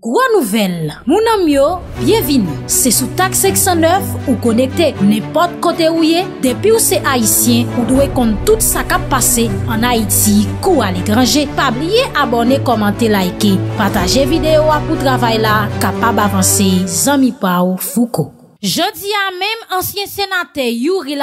Gwa nouvel, mounan myo, byevini. Se sou tak 609 ou konekte nepot kote ouye, depi ou se Haitien ou dwe kont tout sa kap pase an Haiti kou alekranje. Pabliye abone, komante, laike, pataje videyo apou travay la, kapab avanse, zami pa ou fuko. Jodi à même ancien sénateur Yuri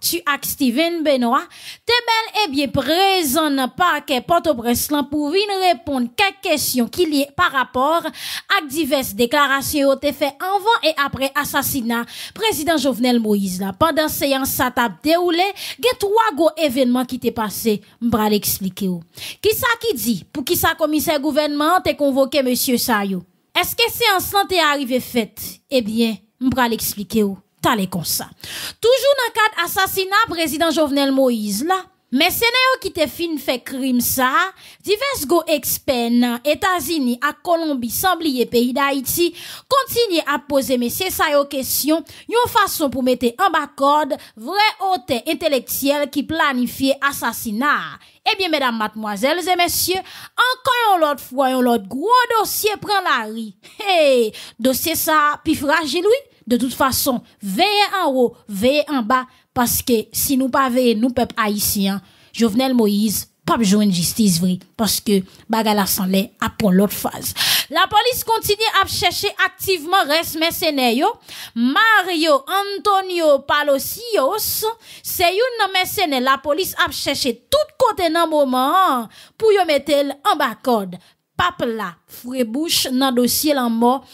tu ak Steven Benoit te bel et bien présent dans parquet Port-au-Prince pour venir répondre quelques questions qui lient par rapport à diverses déclarations qui faites avant et après assassinat président Jovenel Moïse là. Pendant séance ça t'a déroulé, a trois gros événements qui t'est passé, m'bra l'expliquer Qui ça qui dit pour qui ça commissaire gouvernement t'est convoqué monsieur Sayo? Est-ce que séance là est arrivé faite? Eh bien vais l'expliquer où. T'allais comme ça. Toujours dans le cadre assassinat président Jovenel Moïse là. Mais c'est qui te fin fait crime ça, divers go experts États-Unis à Colombie, sans oublier pays d'Haïti, continuent à poser messieurs ça yo question, une façon pour mettre en bas vrai hôtel intellectuel qui planifie assassinat. Eh bien, mesdames, mademoiselles et messieurs, encore une autre fois, un autre gros dossier prend la rue. Hey, dossier ça, puis fragile, oui. De toute façon, veillez en haut, veillez en bas, parce que si nous pas veillons, nous, peuple haïtien, Jovenel Moïse, pas besoin de justice, vrai, parce que bagala sans à pour l'autre phase. La police continue à chercher activement res mercenaires. Mario Antonio Palosios, c'est une mercenaire. La police a cherché tout côté dans moment pour y mettre en bas corde. Pape là, bouche dans dossier la mort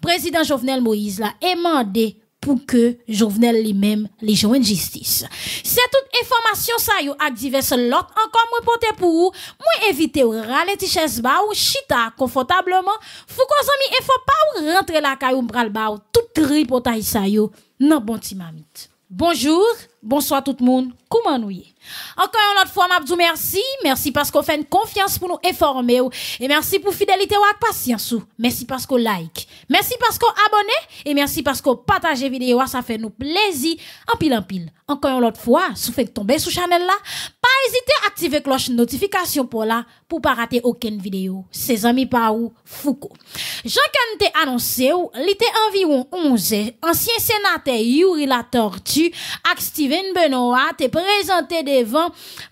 président Jovenel Moïse l'a demandé pour que Jovenel lui-même les joigne justice. C'est toute information ça yo avec diverses lot encore moui porter pour vous, moi invite ou râler tichesse ba ou chita confortablement, fou qu'on zami et faut pas ou rentrer la caillou pral ba ou tout reportage ça yo nan bon timamite. Bonjour, bonsoir tout le monde, comment vous encore une autre fois, m'a merci. Merci parce qu'on fait une confiance pour nous informer. Et merci pour fidélité ou patience. Merci parce qu'on like. Merci parce qu'on abonne. Et merci parce qu'on partage vidéo. Ça fait nous plaisir. En pile, en pile. Encore une autre fois, si vous faites tomber sur channel là, pas hésiter à activer cloche notification pour là, pour pas rater aucune vidéo. Ses amis pas ou Foucault. jean annoncé ou, l'été environ 11 ancien sénateur Yuri La Tortue, avec Steven Benoît, te présenté des devant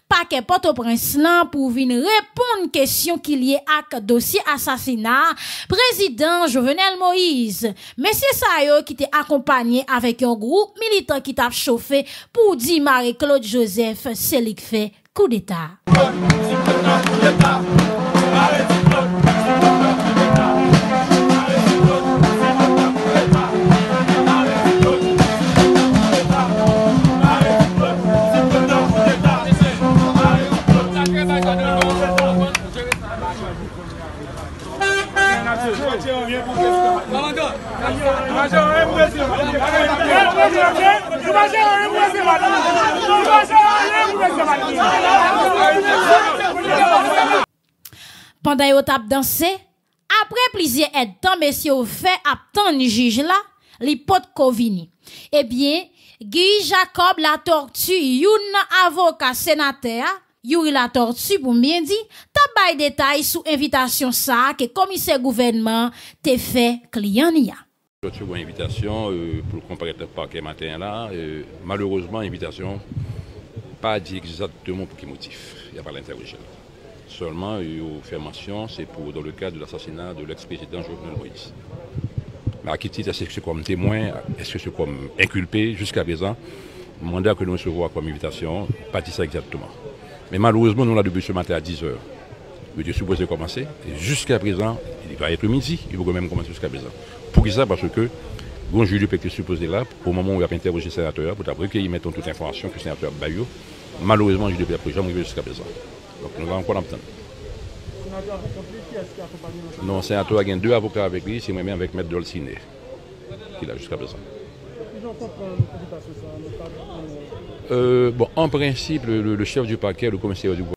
paquet Port-au-Prince pour venir répondre à question qui y à dossier assassinat président Jovenel Moïse. Monsieur Sayo qui était accompagné avec un groupe militant qui t'a chauffé pour dire Marie-Claude Joseph, c'est fait coup d'État. Pendant vous tap danser, après plusieurs et temps, messieurs au fait, à le juge là, l'hypothèse vini. Eh bien, Guy Jacob la tortue, youn avocat sénateur, Yuri la tortue pour bien dit, tabay détail sous invitation ça que commissaire gouvernement te fait client je reçu une invitation euh, pour comparer le parquet matin là. malheureusement, malheureusement, invitation, pas dit exactement pour quel motif. Il n'y a pas l'interrogation. Seulement, il faut faire mention, c'est pour dans le cadre de l'assassinat de l'ex-président Jovenel Moïse. Mais à qui titre est-ce que c'est comme témoin, est-ce que c'est comme inculpé jusqu'à présent Le mandat que nous recevons comme invitation, pas dit ça exactement. Mais malheureusement, nous l'avons débuté ce matin à 10h est supposé commencer. Et jusqu'à présent, il va être midi, il faut même commencer jusqu'à présent. Pourquoi ça, parce que Bon, Julie est supposé là, au moment où il a interrogé le sénateur, pour qu'il mettons toute information que le sénateur Bayou. Malheureusement, Julie Pécresse jamais arrivé jusqu'à présent. Donc nous allons encore l'entendre. Non, le sénateur a deux avocats avec lui, c'est moi-même avec Maître Dolcine, qu'il a jusqu'à présent. Euh, bon, en principe, le, chef du paquet, le commissaire du gouvernement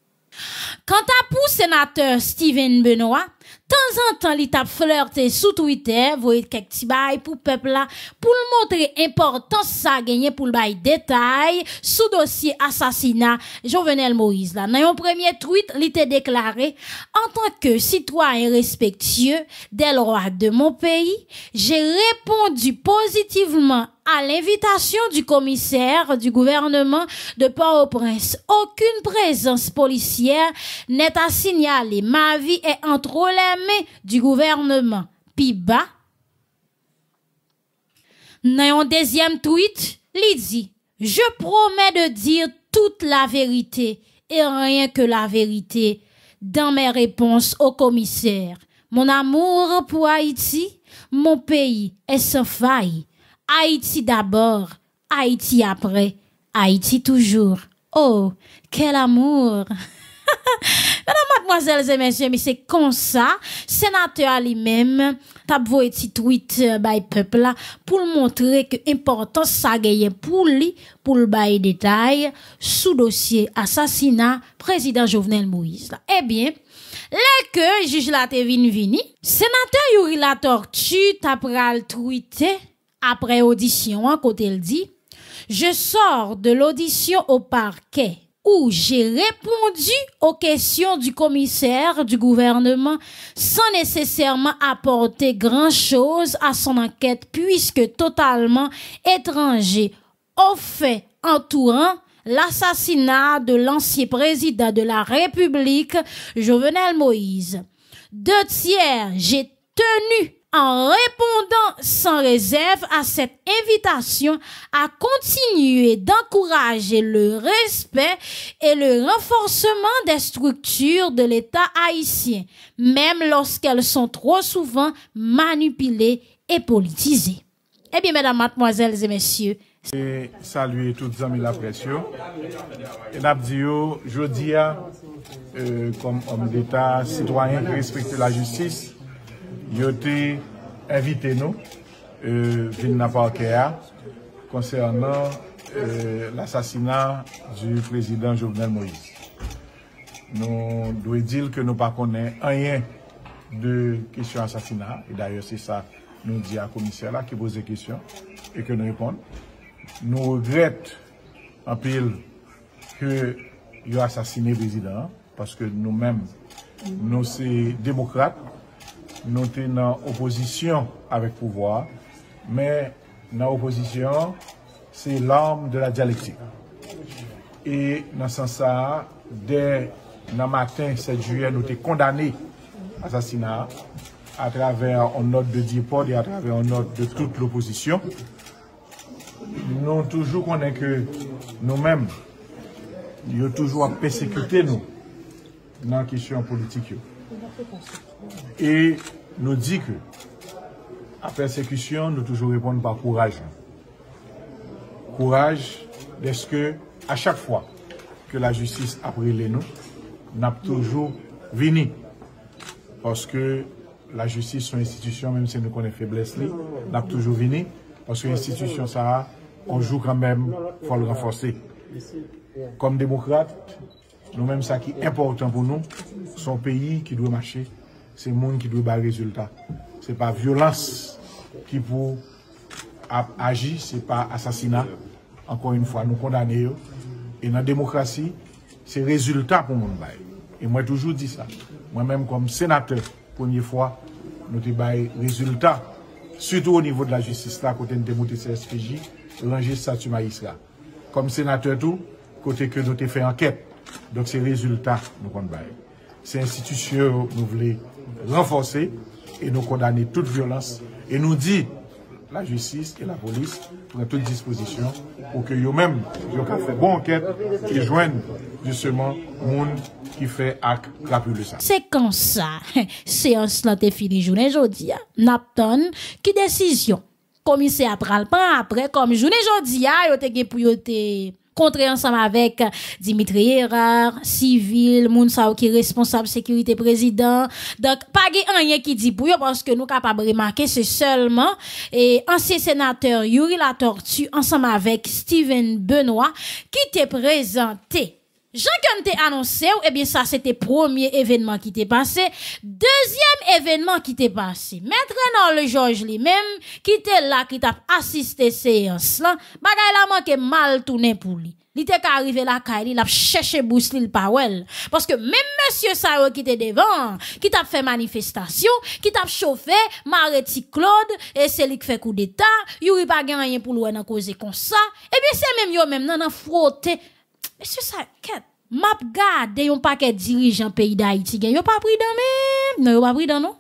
sénateur Steven Benoît, temps en temps, il tape flirté sous Twitter, voyez quelques petits pour peuple là, pour montrer importance ça gagner pour le bail détail sous dossier assassinat Jovenel Moïse là. Dans un premier tweet, il était déclaré, en tant que citoyen respectueux des lois de mon pays, j'ai répondu positivement à l'invitation du commissaire du gouvernement de Port-au-Prince. Aucune présence policière n'est à signaler. Ma vie est entre les mains du gouvernement. Piba. Dans un deuxième tweet, Lydie. je promets de dire toute la vérité et rien que la vérité dans mes réponses au commissaire. Mon amour pour Haïti, mon pays est sans faille. Haïti d'abord, Haïti après, Haïti toujours. Oh, quel amour! Mesdames, mademoiselles et messieurs, mais c'est comme ça, sénateur lui-même, tap un petit tweet euh, by peuple pour montrer que l'importance ça gagne pour lui, pour le bail détail, sous dossier assassinat président Jovenel Moïse. Eh bien, le que juge la te vin vini, sénateur Yuri la tortu tapral tweet. Eh? après audition, hein, côté elle dit, je sors de l'audition au parquet où j'ai répondu aux questions du commissaire du gouvernement sans nécessairement apporter grand-chose à son enquête puisque totalement étranger au fait entourant l'assassinat de l'ancien président de la République, Jovenel Moïse. Deux tiers, j'ai tenu en répondant sans réserve à cette invitation à continuer d'encourager le respect et le renforcement des structures de l'État haïtien, même lorsqu'elles sont trop souvent manipulées et politisées. Eh bien, mesdames, mademoiselles et messieurs, et saluer toutes les amis la pression. je euh, comme homme d'État, citoyen qui la justice, yo te evite nou, e, vin na pa akeya, konsernan e, l'assassinat ju prezident Jovenel Moïse. Nou dwe dil ke nou pa konen anyen de kisyon assassinat, e dayo se sa nou di a komisyon la ki boze kisyon, e ke nou epon, nou regrette apil ke yo assasine prezident, paske nou men, nou se demokrate, nou te nan opozisyon avèk pouvoi, mè nan opozisyon, se lam de la dialektyk. E nan san sa, de nan matin 7 juyè nou te kondane asasina, a travè an not de D-Pol e a travè an not de tout l'opozisyon, nou toujou konen ke nou mèm, yo toujou ap pesekute nou, nan kisyon politik yo. Et nous dit que la persécution, nous toujours répondre par courage. Courage, parce que à chaque fois que la justice a pris les nous, n'a toujours vini. Parce que la justice, son institution, même si nous connaissons faiblesse, n'a toujours vini. Parce que l'institution, ça, on joue quand même, il faut le renforcer. Comme démocrate, nous-mêmes, ça qui est important pour nous, son pays qui doit marcher, c'est le monde qui doit faire résultat. Ce n'est pas violence qui pour agir, ce n'est pas assassinat. Encore une fois, nous condamner. Et dans la démocratie, c'est résultat pour nous. Bah. Et moi, toujours dis ça. Moi-même, comme sénateur, première fois, nous débat résultat, surtout au niveau de la justice, là, côté de la CSPJ, ranger Comme sénateur, tout, côté que nous avons fait enquête Donk se rezultat nou kon baye. Se institusye nou vle renfose e nou kondane tout violans e nou di la jesis e la polis pran tout disposisyon pou ke yo men bon anket ki jwen justement moun ki fe ak la publisan. Se kon sa, seyon slante fili jounen jodi ya, nap ton ki desisyon komise ap pralpan apre komi jounen jodi ya yo teke pou yo te... contre ensemble avec Dimitri Erard, Civil, Mounsaou qui est responsable sécurité président. Donc, pas rien qui dit pour parce que nous capables de remarquer, c'est seulement et ancien sénateur Yuri tortue ensemble avec Steven Benoît qui t'est présenté Jean qu'on t'a annoncé, eh bien, ça, c'était premier événement qui t'est passé. Deuxième événement qui t'est passé. Maître dans le Georges lui-même, qui était là, qui t'a assisté séance là, bagaille la manqué mal tourné pour lui. Il te ka là la il a cherché chèche le powell Parce que même Monsieur sao qui était devant, qui t'a t'a fait qui t'a chauffé, chauffé, mare ti Claude, et se li k fait d'état, il yu ri gagné pour lui pou lwen en koze Et ça. Eh c'est même se même yo même nan c'est ça il map a pas paquet dirigeant pays d'Haïti n'y a pas pris dans même. Non, a pas pris dans non.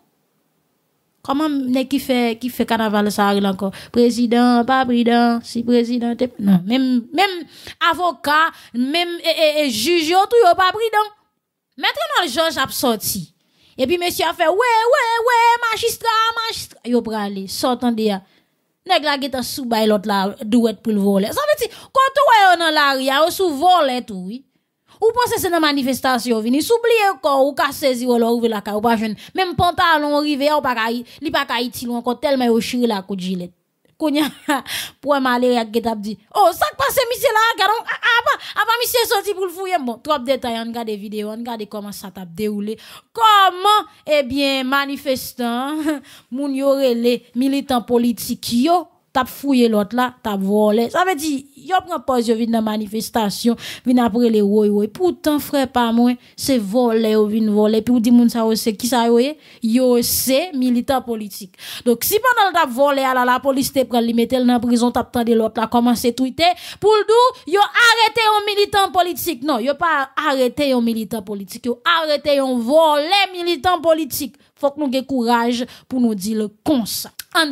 Comment ne qui fait qui fait carnaval ça arrive encore président pas président si président non même même avocat même et, tout, et juge tout pas président maintenant le juge a sorti et puis monsieur a fait ouais ouais ouais magistrat magistrat yo pour aller sortant d'ailleurs Nèg la getan sou bay l'autre la douette pour le voler. Ça veut dire quand on dans la ria au sou voler tout, oui. Ou pense c'est dans manifestation vini, s'oublier quand ou ka saisir ou ouvrir la ka ou pas jeune. Même pantalon rivé ou pas ka, li pas ka iti encore tellement au chire la coup de gilet pour aller à dit oh ça passe monsieur là garon ah, ah, Avant, avant, monsieur sorti pour le fouiller bon trop de détails on regarde vidéos, on regarde comment ça t'a déroulé comment eh bien manifestant moun yo relé militant politique yo t'as fouillé l'autre là, t'as volé. Ça veut dire, pas prend pause, yo à dans manifestation, vin après les woy woy. Pourtant, frère, pas moins, c'est volé ou une voler. Puis ou dit moun ça, c'est qui ça yo eh? Yo c'est militant politique. Donc, si pendant t'as volé ah à la, la police t'es prend, li elle dans prison, t'as tendé l'autre là, commencé tweeter. Pour le dou, yo arrêté un militant politique. Non, yo pas arrêté un militant politique, yo arrêté un volé militant politique. Faut que nous ayons courage pour nous dire le cons. En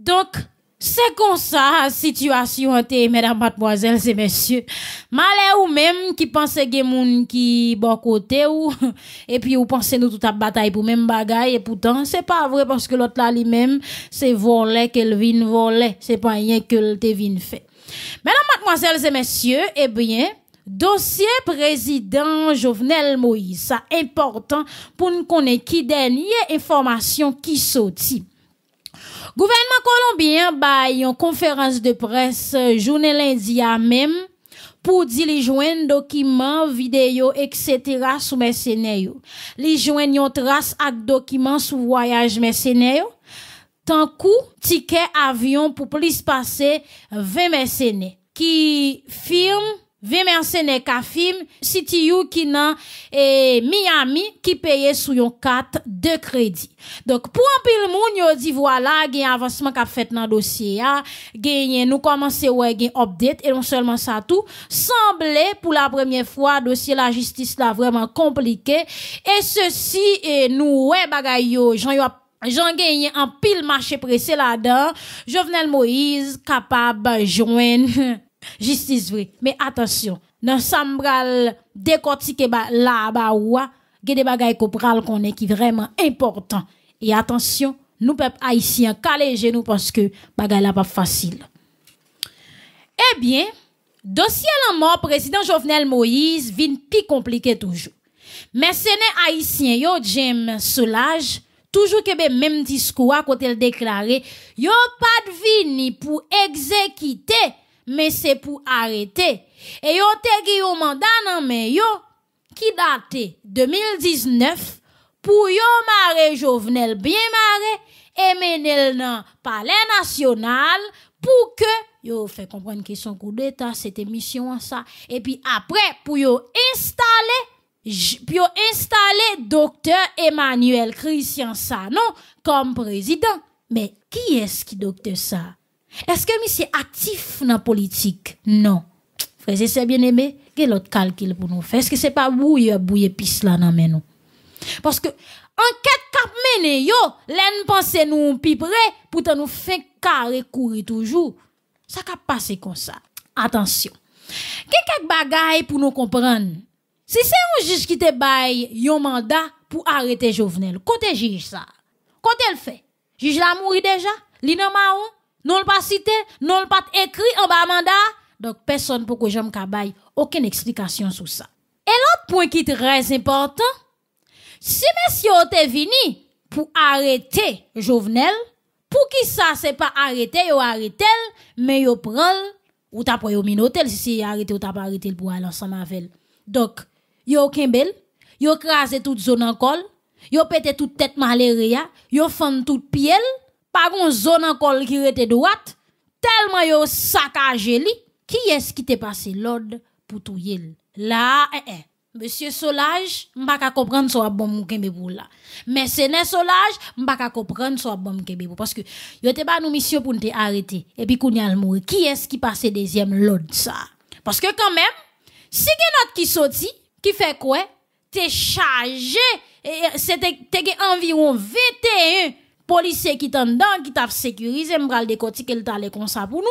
Donc, c'est comme ça, la situation mesdames, mademoiselles et messieurs. Malais ou même qui pensait que gens qui bon côté ou, et puis vous pensez nous tout à bataille pour même bagaille, et pourtant, c'est pas vrai parce que l'autre là lui-même, c'est volé, qu'elle vienne voler. C'est pas rien que le vient fait. Mesdames, mademoiselles et messieurs, eh bien, Dossier président Jovenel Moïse, important pour nous connaître qui dernier information qui sortit. Gouvernement colombien bay une conférence de presse journée lundi à même pour dire les joindre documents, vidéos, etc. sous mercenaires. Les joindre yon trace avec documents sous voyage mercenaires. Tant coup, ticket avion pour plus passer 20 mercenaires qui firme 20 mercenaires Kafim, City you qui nan et Miami qui payait sous yon carte de crédit. Donc pour un pile moun yo dit voilà, un avancement qu'a fait dans dossier hein. a, nous commencer ouais gen update et non seulement ça tout, semblait pour la première fois dossier la justice là vraiment compliqué et ceci et nous ouais bagay Jean J'en gagne un pile marché pressé là-dedans. Jovenel Moïse capable joindre Justice vrai. Mais attention, dans sambral décortiquer bah, là bas ouah, hein, des qu'on qu'on est qui vraiment important. Et attention, nous peuple haïtien calé nous parce que ne là pas facile. Eh bien, dossier la mort président Jovenel Moïse vin plus compliqué toujours. Mais ce haïtien yo Jim Soulage toujours que ben, même discours à côté le déclaré, yo pas de vini pour exécuter mais c'est pour arrêter et yo te gi yo mandat nan men date 2019 pour yo Maré jovenel bien Maré et menel nan pour National pour que yo fait comprendre que son coup d'état, c'était mission en ça Et puis après, pour yo installer pour yo installer docteur Emmanuel Christian Sanon comme président. Mais qui est-ce qui docte ça est-ce que monsieur actif dans la politique? Non. Frères c'est bien aimé. quel autre calcul pour nous faire? Est-ce que c'est pas bouillé bouille, pis là, dans mais nous? Parce que, enquête cap mené, yo, l'en pense nous prêts pourtant nous fait carré courir toujours. Ça cap passer comme ça. Attention. Quelques bagailles pour nous comprendre. Si c'est un juge qui te baille yon mandat pour arrêter Jovenel, côté juge ça. Côté le fait. Juge l'a mouru déjà, li non le pas cité, non le pas écrit en bas mandat. Donc personne pour que j'aime cabaye aucune explication sur ça. Et l'autre point qui est très important, si monsieur était venu pour arrêter Jovenel, pour qui ça c'est pas arrêter, yo arrêté mais yo prend ou t'as au yo minotel si arrêté ou t'as pas arrêté pour aller ensemble avec Donc yo kembel, yo crasé toute zone en col, yo pété toute tête ils yo fend toute pielle par une zone encore qui était droite, tellement yo saccagé li, qui est-ce qui t'est passé l'ordre pour tout yel? Là, eh, eh. Monsieur Solage, m'pa ka comprendre soit bon moukenbe pour là. Mais n'est Solage, m'pa ka comprendre soit bon moukenbe pour parce que yo te pas nous mission pour te arrêter et puis qu'on y a mourir. Qui est-ce qui passe deuxième l'ordre ça? Parce que quand même, si quelqu'un qui sorti, qui fait quoi? T'es chargé, c'était environ 21 policiers qui t'en dedans, qui t'a sécurisé, m'bral décortiquer le talé comme ça pour nous.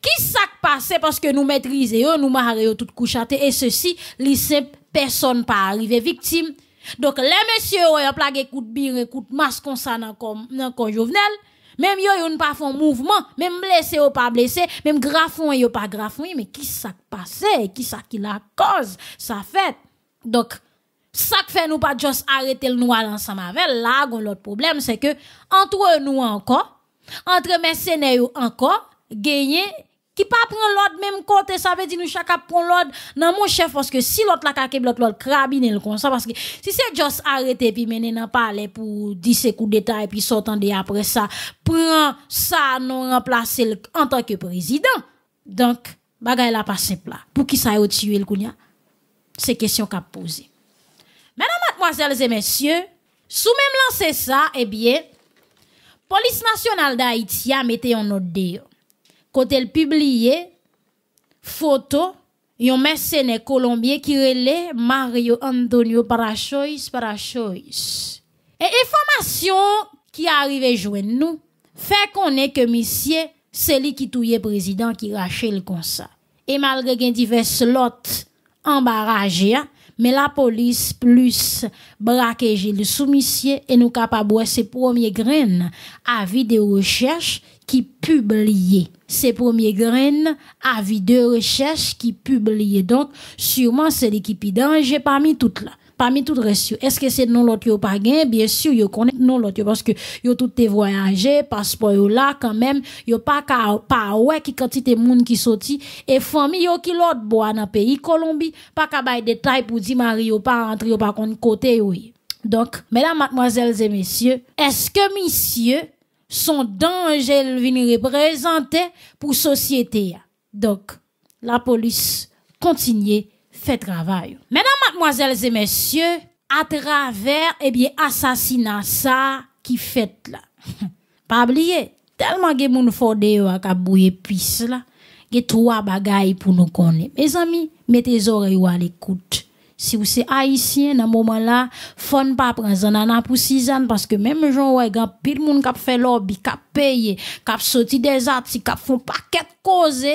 Qui s'est passé parce que nous maîtrisons, nous marions tout couchate, et ceci, lycée, personne pas arrivé victime. Donc, les messieurs, ont plagué coup de bire, coup de masque, comme ça, dans jovenel. Même yo, yon pas font mouvement, même blessé ou pas blessé, même grafon yo pas grafon, mais qui ça passé qui ça qui la cause, ça fait. Donc, ça que fait nous pas juste arrêter le noir ensemble avec là l'autre problème c'est que entre nous encore entre mercenaires encore gagner qui pas prend l'autre même côté ça veut dire nous chacun prend l'autre Non, mon chef parce que si l'autre la caqué l'autre l'autre crabine le comme ça parce que si c'est juste arrêter puis mener n'en aller pour 10 coups d'état et puis s'entendre après ça prend ça nous remplacer en tant que président donc bagaille a pas simple là pour qui ça a tuer le kounya c'est question qu'a posée Mesdames, et messieurs, sous même lancer ça, eh bien, police nationale d'Haïti a mis en note de Quand elle publié photo yon mercenaire colombien qui relait Mario Antonio Parachois Parachois. Et information qui arrive à nous fait qu'on est que monsieur c'est lui qui président qui rachète comme ça. Et malgré diverses divers lots mais la police plus j'ai le soumissier et nous capable ces premiers graines avis de recherche qui publiaient. ces premiers graines avis de recherche qui publiaient, donc sûrement c'est l'équipe pas parmi toutes là Parmi tout reste, est-ce que c'est non l'autre yo pas gain? Bien sûr, yo connaît non l'autre parce que yo tout te voyagé, passeport yo là quand même, yo pas ka, pas ouais qui quantité monde qui sorti et famille yo qui l'autre bois dans pays Colombie, pas ka bay détail pour dire mari, yo pas rentrer yo pas contre côté oui. Donc, mesdames, mademoiselles et messieurs, est-ce que messieurs son danger venir représenter pour société Donc, la police continue fait travail. Mesdames, mademoiselles et messieurs, à travers, eh bien, assassinat ça qui fait là. Pas oublier, tellement que moun fode yo ak abouye pis là, que trois bagailles pour nous connaître. Mes amis, mettez oreilles à l'écoute. Si vous êtes haïtien, dans ce moment-là, faut ne pas prendre an pour six ans parce que même gens, ouais, grand pile moun kap fait lobby, kap paye, kap sorti des articles, kap font paquet cause,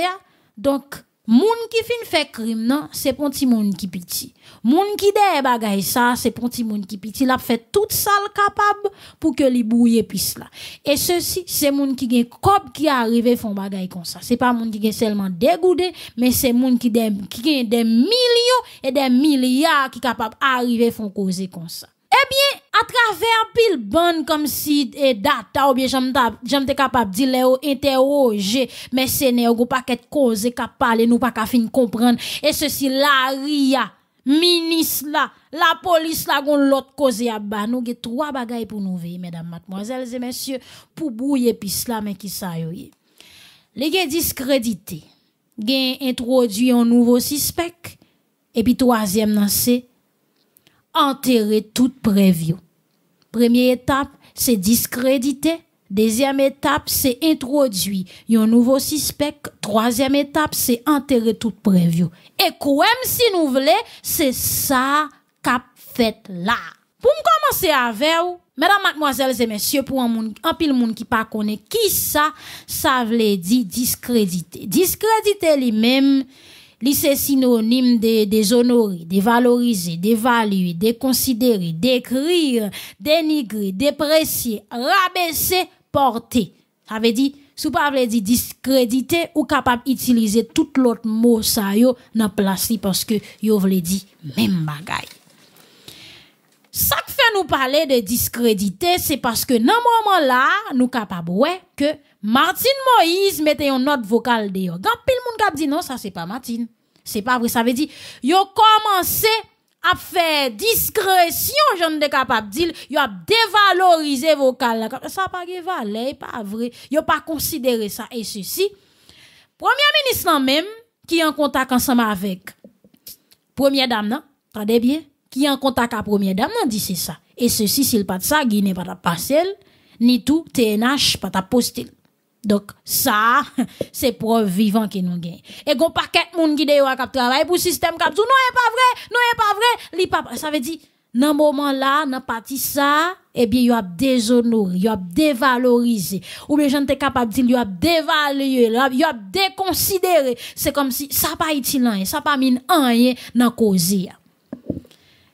donc, Moun qui fin fait crime, non, c'est pour ti moun qui piti. Moun qui dé e bagay ça, c'est pour ti moun qui piti. L'a fait tout sale capable pour que li bouye pis là. Et ceci, c'est moun qui gen cob qui arrive font bagay comme ça. C'est pas moun qui gen seulement dégoudé, mais c'est moun qui gen des millions et des milliards qui capable arriver font causer comme ça. Eh bien, à travers pile bonne comme si et eh, data ou bien j'aime capable d'y aller interroger mais ce n'est pas paquet cause et parler nous pas qu'à comprendre et ceci la ria ministre la la police là gon l'autre cause à il nous avons trois bagailles pour nous mesdames mademoiselles et messieurs pour bouiller pis cela mais qui ça y les gens discrédités ont introduit un nouveau suspect et puis troisième c'est enterrer toute prévue. Première étape, c'est discréditer. Deuxième étape, c'est introduire un nouveau suspect. Troisième étape, c'est enterrer toute prévue. Et quoi, si nous voulons, c'est ça qu'a fait là. Pour commencer avec vous, mesdames, mademoiselles et messieurs, pour un, monde, un monde qui pas connaît qui ça, ça veut dire discréditer. Discréditer lui-même, c'est synonyme de déshonorer, dévaloriser, dévaluer, considérer, décrire, dénigrer, déprécier, rabaisser, porter. Ça veut dire, sous pas vle discréditer, vous ou capable d'utiliser tout l'autre mot ça yo nan place parce que yo vle dire même bagay. Ça fait nous parler de c'est parce que nan moment là nous capable ouais que Martine Moïse mette yon note vocale de yo. Gan pile moun kap di non, ça c'est pas Martine. C'est pas vrai, ça veut dire, yo commencé à faire discrétion, j'en de capable dire, yo a dévalorisé vocal Ça pas pas vrai. Yo pas considéré ça et ceci. Premier ministre même qui est en contact ensemble avec première dame non, bien, qui est en contact avec première dame non dit c'est ça. Et ceci s'il pas de ça, Guinée pas de parcelle ni tout TNH pas ta poster. Donc, ça, c'est preuve vivant qui nous gagne. Et gon paquet moun qui a kap travail pour système dit « non, n'est pas vrai, non, est pas vrai, li pas, ça veut dire, nan moment là, nan parti ça, eh bien, yon a déshonoré, yon a dévalorisé. Ou bien, j'en capable de dire, yon a dévalué, yon a déconsidéré. C'est comme si, ça pas utilisé, ça pas mine rien nan cause.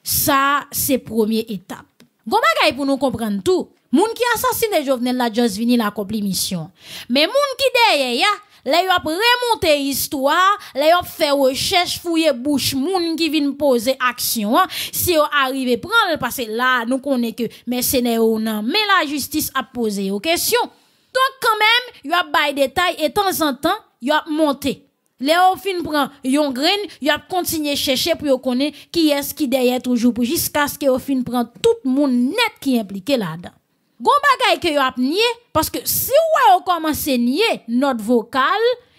Ça, c'est première étape. Gon bagay pour nous comprendre tout. Moun qui assassine Jovenel la juste vini la accomplir mission. Mais moun qui deye ya, le yop remonte histoire, le a fait recherche la bouche moun qui vin poser action. Si yo arrive prendre le passé là, nous connaît que mercenè ou non, mais la justice a posé aux questions. Donc quand même, yop bay détail et temps en temps, yop a monté au fin yon green, a continue chercher pour on connaît qui est-ce qui derrière toujours jusqu'à ce que fin prend tout moun net qui impliqué là-dedans. Gon bagaille que vous avez négligées, parce que si vous commencé à notre vocal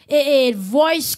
et e, voice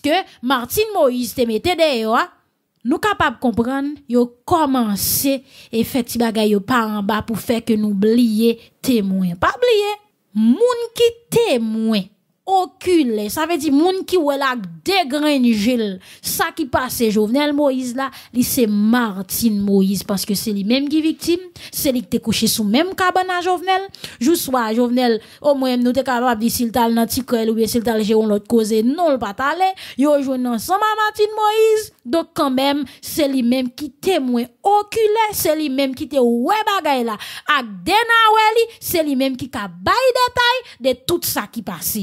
voix que Martine Moïse te mettait derrière vous, nous capable capables de comprendre, vous commencez à faire des choses yo en bas pour faire que nous oublions les témoins. pas oublier les témoin oculé. Ça veut dire, moun qui wè la dégrange, ça qui passe, Jovenel Moïse la, li c'est Martin Moïse, parce que c'est lui même qui victime, c'est lui qui te couché sous même cabane à Jovenel. Jou soir, Jovenel, au moins, nous te capable de dire s'il tal le nantique, ou bien s'il t'a le l'autre cause, non, pas t'aller. Yo, joué ensemble à Martin Moïse. Donc, quand même, c'est lui même qui témoin oculé, c'est lui même qui te oué bagay ak à li, c'est lui même qui ka le détail de tout ça qui passe.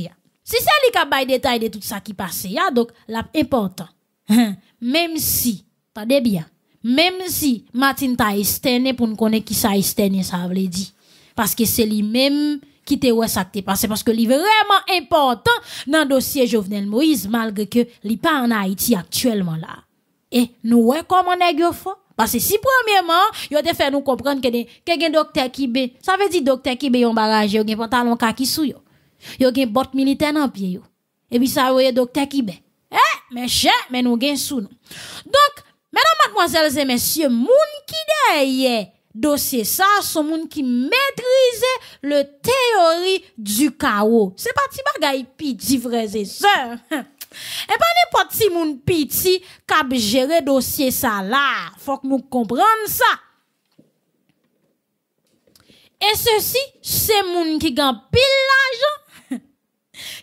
Si c'est lui qui a détail de tout ça qui passe, donc l'important. Hein? Même si, attendez bien, même si Martin t'a externé pour nous connaître qui ça externé, ça veut dire. Parce que c'est lui-même qui te ouais ça qui passé parce que lui vraiment important dans le dossier Jovenel Moïse malgré que lui pas en Haïti actuellement là. Et nous ouais comment est yo parce que si premièrement, il a fait nous comprendre que a un docteur qui ça veut dire docteur qui be yon barrage, yon pantalon kaki sou yon. Yo gen bot militaire dans pied yo. Et puis ça voyez docteur qui Eh, e, mais chè mais nous gen sous nous. Donc, mesdames, mademoiselles et messieurs, moun qui derrière dossier ça sont moun qui maîtrise le théorie du chaos. C'est pas ti bagay piti frères et sœurs. et pas n'importe poti moun piti kab gérer dossier sa la. Fok que nous sa. et ceci c'est se moun ki gan pile l'argent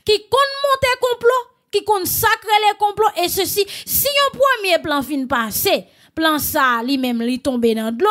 qui compte monter complot, qui compte sacrer les complots, et ceci, si un premier plan fin passé, plan ça, lui-même, lui tomber dans l'eau,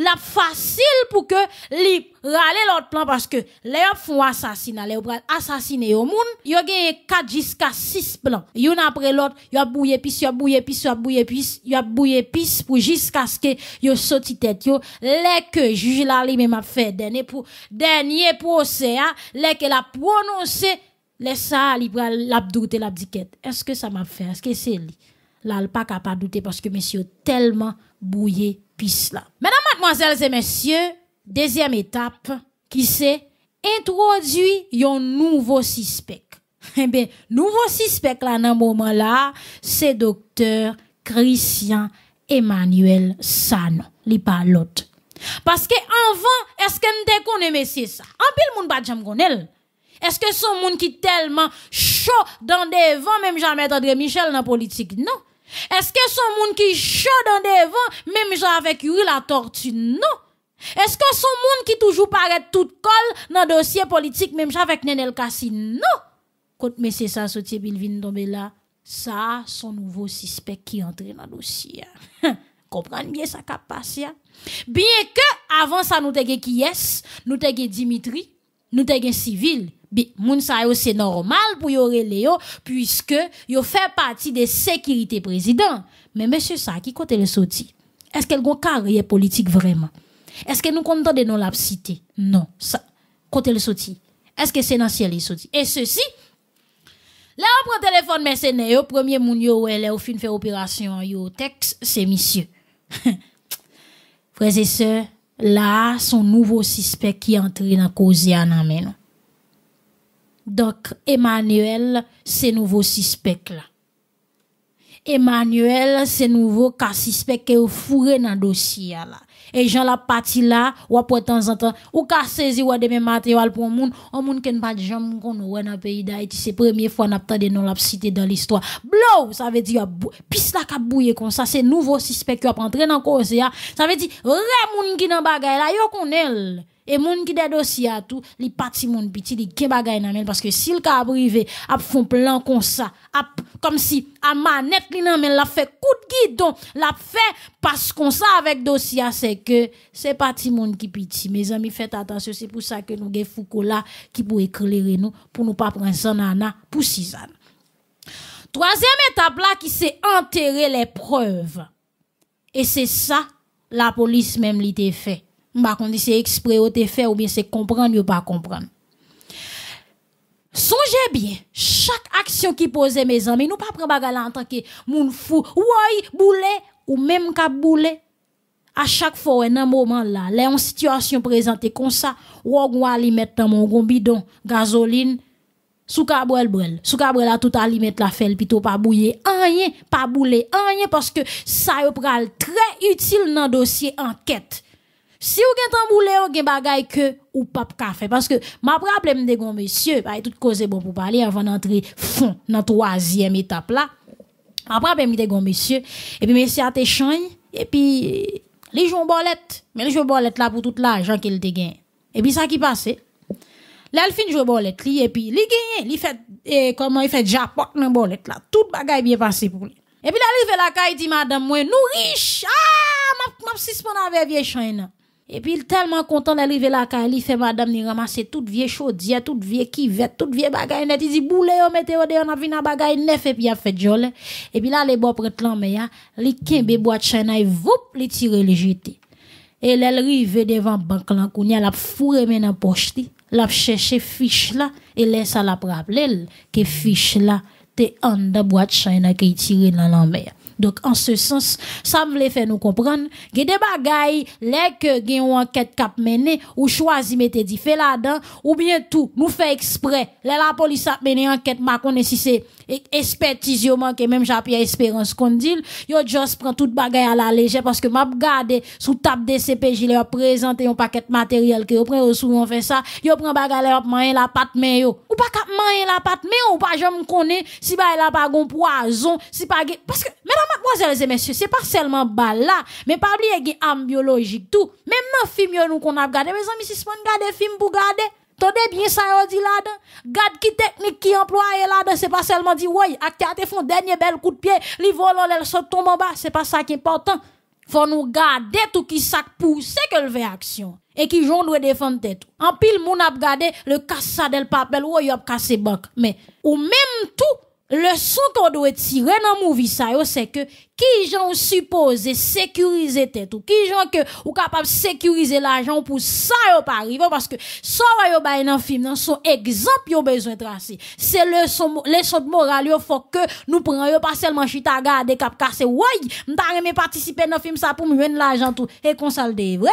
la facile pour que li râler l'autre plan parce que les font assassinat les assassiner au monde a gagné 4 jusqu'à 6 plans yon après l'autre il a bouillé puis a bouillé puis a bouillé puis a bouillé puis pour jusqu'à ce que yo tête yo les que juge là lui même a fait dernier pour dernier procès hein. les que la prononcé Laisse ça, il prend l'abdouté, l'abdiquette. Est-ce que ça m'a fait? Est-ce que c'est lui? Là, il pas capable douter parce que monsieur tellement bouillé pis là. Mesdames, mademoiselles et messieurs, deuxième étape, qui c'est introduit un nouveau suspect. Eh bien, nouveau suspect là, dans moment là, c'est docteur Christian Emmanuel Sano. Li pas l'autre. Parce que avant, est-ce qu'on connaît, messieurs, ça? En pile, moun pas jam connaît. Est-ce que son monde qui tellement chaud dans des vents, même jamais André Michel dans la politique? Non. Est-ce que son monde qui chaud dans des vents, même genre avec Yuri la tortue? Non. Est-ce que son monde qui toujours paraît tout colle dans le dossier politique, même genre avec Nenel Kassi? Non. Quand mais c'est ça, sautier Bilvin là, ça, son nouveau suspect qui entre dans le dossier. Comprendre bien sa capacité Bien que, avant ça, nous étions qui est, nous t'aiguais Dimitri, nous t'aiguais civil, moun sa yo c'est normal pour yo relé yo puisque yo fait partie de sécurité président mais monsieur ça qui côté le sorti est-ce qu'elle gon carrière politique vraiment est-ce que nous comptons de non la cité non ça côté le sorti est-ce que c'est dans ciel le et ceci Là, on prend téléphone le premier moun yo, elle au fin fait opération, yo, texte, c'est monsieur. Frères et sœurs, là, son nouveau suspect qui est entré dans cause à nan donc, Emmanuel, c'est nouveau suspect là. Emmanuel, c'est nouveau cas suspect qui est fourré dans le dossier là. Et Jean la partie là, ou après temps en temps, ou ka saisi ou demain matin ou pour monde, un monde qui pas de jambes qu'on ou dans pays d'Haïti, c'est la première fois n'a a de non la cité dans l'histoire. Blow, ça veut dire pis la cabouille comme ça, c'est nouveau suspect qui a entré dans le cause là. Ça veut dire ré moun qui dans bagaille là, yo connaît et mon qui des dossier à tout li pati moun petit li gen bagay nan parce que s'il ka privé a font plan comme ça comme si a manette li nan la fait coup de guidon la fait parce qu'on ça avec dossier c'est que c'est pati moun qui petit mes amis faites attention c'est pour ça que nous gen Foucault là qui pour éclairer nous pour nous pas prendre ça nana pour six ans Troisième étape là qui c'est enterrer les preuves. Et c'est ça la police même l'a fait m'a dit c'est exprès ou t'es fait ou bien c'est comprendre ou pas comprendre. Songez bien, chaque action qui pose mes amis, nous pas prendre bagarre en tant que moun fou, boule, ou même ka boule. À chaque fois, dans un moment là, les en situation présentée comme ça, ou on va mettre dans mon bidon, gasoline, sous cabrel sous cabrel a tout à mettre la felle plutôt pas bouiller, rien, pas bouler, rien, parce que ça y très utile dans dossier enquête si ou voulez, boule moule ou gen bagay que ou pap café Parce que ma propre, m de gon monsieur, e tout cause bon pour parler avant d'entrer fond dans troisième étape là. Ma propre, m de gon monsieur, et puis monsieur a te chan, et puis li joun bolette. Mais les joun bolette là pour tout l'argent qu'il te gen. Et puis ça qui passe, l'elfin joun bolette li, et puis li li fait, comment e, il fait japot nan bolette là. Tout bagay bien passé pour lui. Et puis là, il fait la caille, dit madame, moi, nous riches, ah, ma, ma, six ce qu'on avait vieille et puis, il tellement content d'arriver là, car il fait madame, il ramasse toute vieille chaudière, toute vieille kivette, toute vieille bagaille net. Il dit, boule, on mette au on a vu une bagaille neuf, et puis il a fait jol. Et puis là, les bois prêtent mais il hein, kembe bois de ils vont il tire les jetés. Et là, il arrive devant banque, là, il a fourré la poche, il a cherché fiche là, et laisse ça la rappeler, que fiche là, t'es en de bois de chanaille, qui tire dans l'emmène. Donc, en ce sens, ça les fait nous comprendre que des bagailles, les que gen une enquête cap mené, ou choisi mettez dit fait là-dedans, ou bien tout, nous fait exprès. Là, la police a mené enquête, ma si c'est expertise, yo manque, même j'appuie espérance qu'on dit, yo just prend toute bagaille à la légère parce que m'a gardé sous table de CPJ, les présenté un paquet matériel que yo prend, sou souvent fait ça, yo prend bagaille, yo main la patte, mais Ou pas cap la patte, mais ou pas me connais si bah la pas gon poison, si pas parce que, Mesdames et messieurs, c'est pas seulement bal là, mais pas oublier une biologiques. biologique tout. Même dans film nous qu'on a regardé, mes amis, si on regarde film pour regarder, tenez bien ça, avez dit là-dedans. Garde qui technique qui employé là-dedans, c'est pas seulement dit, ouais, acteur fait font dernier bel coup de pied, li volant, elle saute tombe en bas, c'est pas ça qui est important. Faut nous garder tout qui sac pousser que le fait action. Et qui j'en doit défendre tête. En pile, nous a regardé le cassa del papel, ou yon a cassé banque. Mais, ou même tout, le son qu'on doit tirer dans movie ça c'est que qui gens supposé sécuriser tête ou qui gens que ou capable sécuriser l'argent pour ça yo pas arriver parce que ça yo bay dans film dans son exemple yo besoin tracer c'est le leçon de morale yo faut que nous prenions pas seulement chita garder cap casser ouais m'ta remet participer dans film ça pour me joindre l'argent tout et qu'on ça le vrai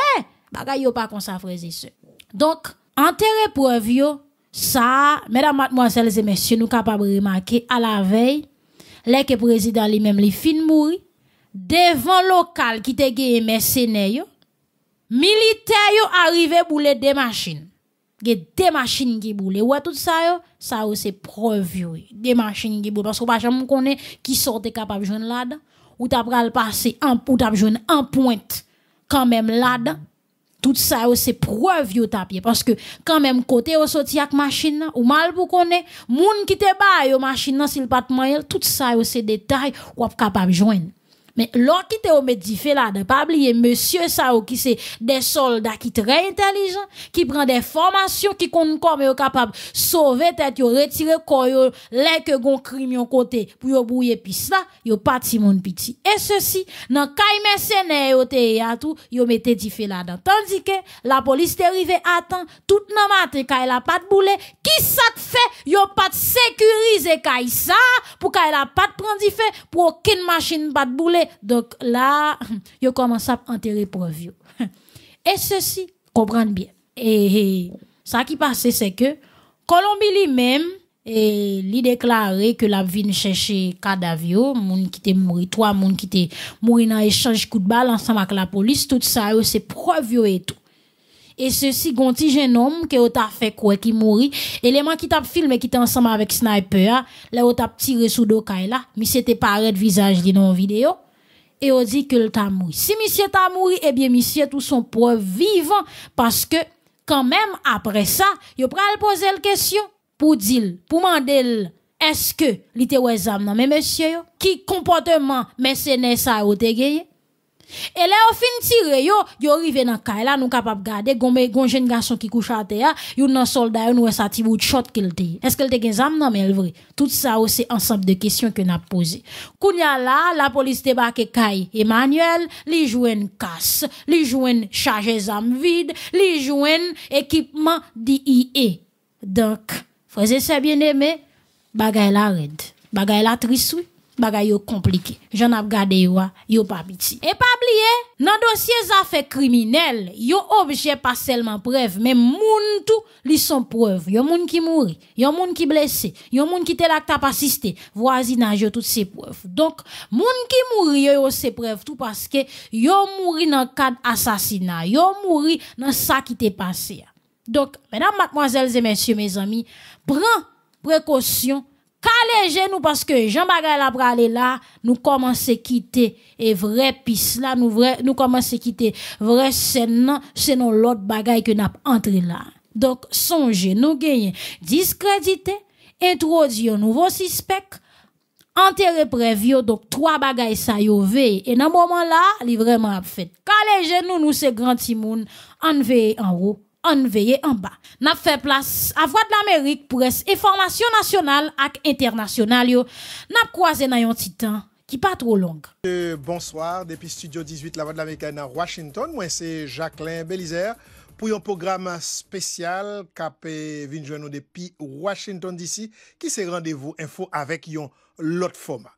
bagay yo pas comme ça frères et sœurs donc enterrer preuve yo ça, mesdames, mademoiselles et messieurs, nous capables de remarquer à la veille, les que président lui-même les fin mourir devant local qui te gagné mercenaires militaires yo arrivé bouler des machines des machines qui boulent. Ouais, tout ça, yo, ça, c'est preuve, Des machines qui boulent. Parce que, pas exemple, pas qui sortait capable de jouer là-dedans. Ou t'as pral passer en, ou t'as joué en pointe. Quand même là-dedans tout ça oh, c'est preuve yo tapis. parce que quand même côté au oh, sorti avec machine ou mal pour Les moun qui te ba yo oh, machine s'il pas tout ça c'est détail ou capable joindre mais l'autre qui était au médifé là, ne pas oublier monsieur Sao qui c'est des soldats qui très intelligents, qui prend des formations, qui compte comme est capable sauver tête, yo retirer corps, yo, les que gon crime côté, pour yo brouiller pis ça, yo parti mon petit. Et ceci, dans caille mercenaire yo té à tout, yo metté diffé là dedans. Tandis que la police est arrivée à temps, tout nan matin, quand la pas de boulet, qui ça te fait, yo pas de sécuriser caille ça, pour qu'elle a pas de prendre fait pour aucune machine pas de boulet, donc là, yo commence à enterrer preuve. Et ceci, comprendre bien. Et, ça qui passe c'est que Colombie lui-même, et li déclaré que la vie cherchait cadavre moun qui était mort, trois moun qui était mouri dans échange coup de balle ensemble avec la police tout ça c'est preuve et tout et ceci gonti un homme que a fait quoi qui mouri élément qui t'a filmé qui ensemble avec sniper là t'a tiré sous dos là mais c'était pas de visage dans non vidéo et on dit que t'a tamoui. Si monsieur t'a mouri, eh bien monsieur tout son poids vivant parce que quand même après ça, yo pral poser la question pour dire, pour demander est-ce que li ouais, wè mais monsieur qui comportement n'est ça au te et le au fin tire yo, yo rive nan la nous kapap gade, gome gon y a te ya, yon nan de yon sa qu'il bout shot Est-ce Non, mais elle vrai. Tout ça, oh, c'est ensemble de questions que nous posé Kounya la, la police débarque bake kay Emmanuel, li jwen kas, li une chaje vide, li une équipement DIE. donc freze se bien aimé, bagay la red, bagay la bagay yo compliqué. J'en ai gardé yo, yo pas bitti. Et pas oublier, dans dossier affaires criminelles, yo objet pas seulement preuve, mais moun tout, li sont preuve. Yo moun qui mouri, yo moun qui blessé, yo moun qui te que t'a pas assisté, voisinage yo toutes ces preuves. Donc, moun qui mouri yo, yo ces preuves tout parce que yo mouri dans cadre assassinat, yo mouri dans ça qui t'est passé. Donc, mesdames, mademoiselles et messieurs, mes amis, prends précaution les nous parce que Jean Bagay la pralé là nous commençons à quitter et vrai pisse là nous vrai nous quitter vrai scène c'est non l'autre bagay que n'a entré là donc songez nous gagnons discrédité introduire un nouveau suspect enterré prévio donc trois bagay ça y veille et dans moment là il vraiment fait les nous nous c'est grand timoun en en haut veille en bas. N'a fait place à Voix de l'Amérique presse information nationale nationale, internationale. N'a croisé dans un petit temps qui n'est trop trop long. Euh, bonsoir, depuis Studio 18 la Voix de l'Amérique à Washington. Moi, c'est Jacqueline Belizer pour un programme spécial qui vinjwen nou depuis Washington DC C'est Rendez-vous info avec yon Nous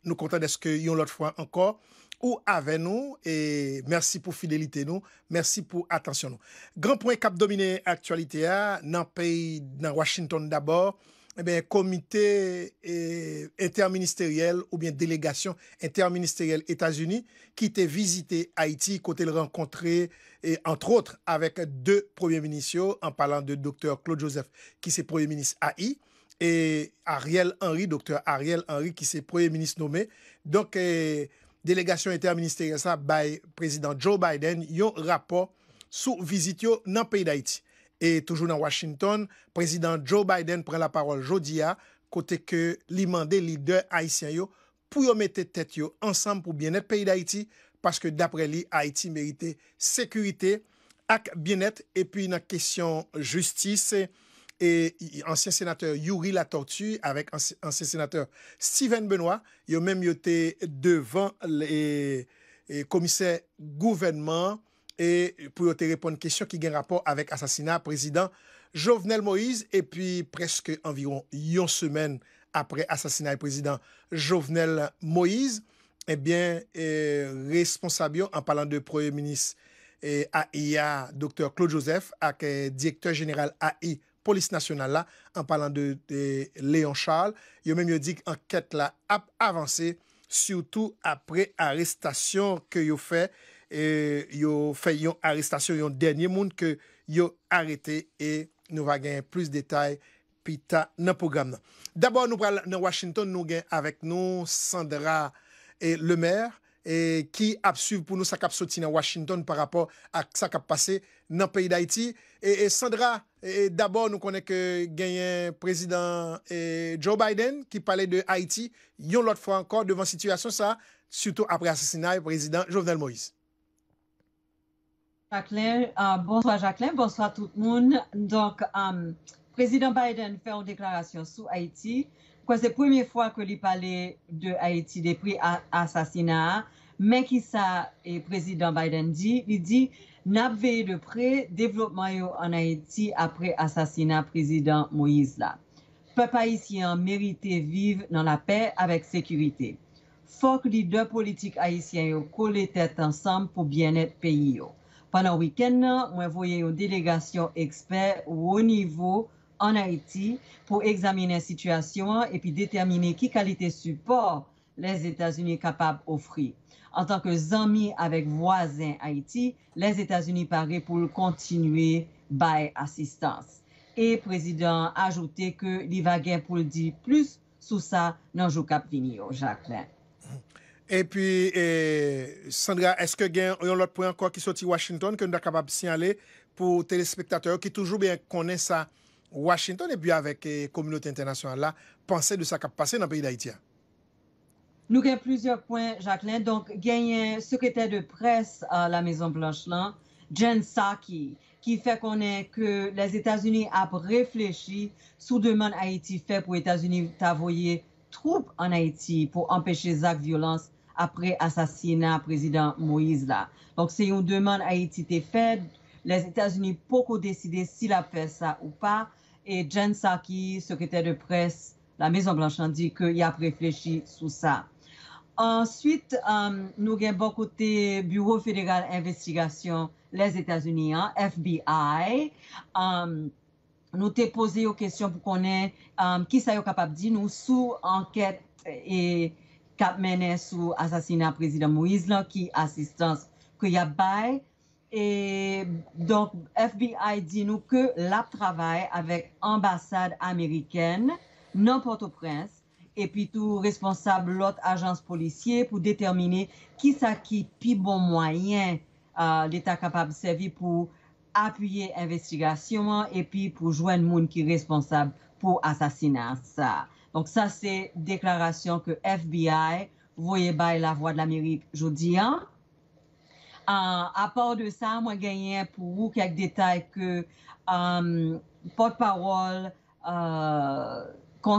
Nous comptons ce ce yon l'autre fois encore? ou avec nous et merci pour fidélité nous, merci pour attention nous. Grand point cap dominé actualité à ah, dans pays dans Washington d'abord. Eh bien, comité eh, interministériel ou bien délégation interministérielle États-Unis qui était visité Haïti, côté le rencontrer, et entre autres avec deux premiers ministres, en parlant de docteur Claude Joseph, qui c'est premier ministre AI, et Ariel Henry, docteur Ariel Henry, qui c'est premier ministre nommé. Donc, eh, Delegasyon ete aministere sa bay prezident Joe Biden yon rapor sou vizit yo nan peyi d'Haïti. Et toujou nan Washington, prezident Joe Biden pren la parol jodi ya kote ke li mande li de Haitien yo pou yo mette tet yo ansam pou bien ete peyi d'Haïti. Paske d'apre li, Haitien merite sekurite ak bien ete. Et puis nan kesyon justice... et ancien sénateur Yuri Tortue avec ancien, sénateur Steven Benoît, ils ont même été devant les, commissaires gouvernement et pour répondre à une question qui a un rapport avec assassinat président Jovenel Moïse et puis presque environ une semaine après l'assassinat du président Jovenel Moïse, eh bien, eh, responsable en parlant de Premier ministre et eh, AIA, docteur Claude Joseph, avec eh, directeur général AI Polis nasyonal la, an palan de Léon Charles. Yo mèm yo dik an ket la ap avansé, surtout apre arrestasyon ke yo fè, yo fè yon arrestasyon yon denye moun, ke yo arete e nou va gen plus detay pi ta nan pogam nan. Dabou an nou pral nan Washington nou gen avèk nou, Sandra et le mer, ki ap suv pou nou sa kap soti nan Washington par rapport a sa kap pasey, dans le pays d'Haïti. Et, Sandra, d'abord, nous connaissons que le président Joe Biden qui parlait de Haïti, une l'autre fois encore devant situation ça, surtout après l'assassinat du président Jovenel Moïse. Jacqueline, euh, bonsoir Jacqueline, bonsoir tout le monde. Donc, euh, président Biden fait une déclaration sur Haïti. C'est la première fois que lui parlait de Haïti, depuis assassinat. Mais ça ça le président Biden dit, li dit, pas veye de près développement en Haïti après l'assassinat président président Moïse la. Peuple haïtien merite vivre dans la sécurité. avec sécurité Fok les politiques politik Haitien yo les tèt ensemble pour bien être week yo. nous avons envoyé une délégation d'experts au haut niveau en Haïti pour examiner la situation et puis déterminer qualité qualité support les états unis capables d'offrir en tant que amis avec voisins Haïti, les États-Unis parent pour continuer by assistance. Et président a ajouté que gagner pour le dire plus sous ça dans le cap oh, Jacqueline. Et puis, eh, Sandra, est-ce que y a un autre point encore qui de Washington que nous sommes capables de signaler pour téléspectateurs qui toujours bien connaissent ça, Washington, et puis avec la eh, communauté internationale là, penser de ça qui a passé dans le pays d'Haïti? Hein? Nous avons plusieurs points, Jacqueline. Donc, gagnant secrétaire de presse à la Maison-Blanche, Jen Psaki, qui fait qu'on est que les États-Unis a réfléchi sous demande Haïti fait pour États-Unis d'envoyer troupes en Haïti pour empêcher de violence après assassinat président Moïse là. Donc, c'est une demande Haïti faite. Les États-Unis pourront décider s'il a fait ça ou pas. Et Jen Psaki, secrétaire de presse, la Maison-Blanche, dit qu'il a réfléchi sous ça. Ensuite, euh, nous avons côté bon Bureau Fédéral d'investigation les états unis hein, FBI. Euh, nous avons posé une question pour qu'on ait um, euh, ki nous yo sous sous et et anket sous assassinat sous sou qui Président Moïse qui assistance ya bay. Et donc, FBI dit nous que lap travaille avec l'ambassade américaine non Port-au-Prince et puis tout responsable l'autre agence policière pour déterminer qui ça qui pi bon moyen euh, l'État capable de servir pour appuyer l'investigation et puis pour joindre le monde qui est responsable pour assassinat ça. Donc ça, c'est déclaration que FBI voyez by la voix de l'Amérique aujourd'hui. Hein. Euh, à part de ça, moi, gagné pour vous quelques détails que euh, porte-parole... Euh,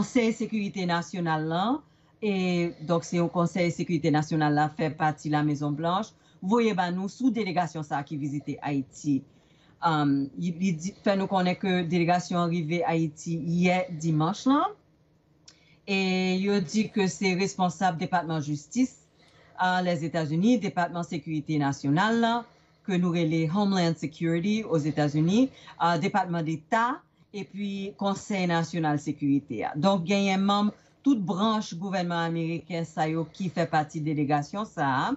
Sécurité Nationale là, et donc c'est Conseil de Sécurité Nationale qui fait partie de la Maison Blanche, voyez, ba ben, nous sous délégation ça qui visitait Haïti. Um, il nous que que délégation est à Haïti hier Haïti hier dimanche là et il dit que c'est responsable Département Justice à les états unis Département Sécurité Nationale là que nous relais Homeland Security aux états unis département d'État, et puis Conseil national sécurité. Donc, il membre, toute branche gouvernement américain ça qui fait partie de délégation ça.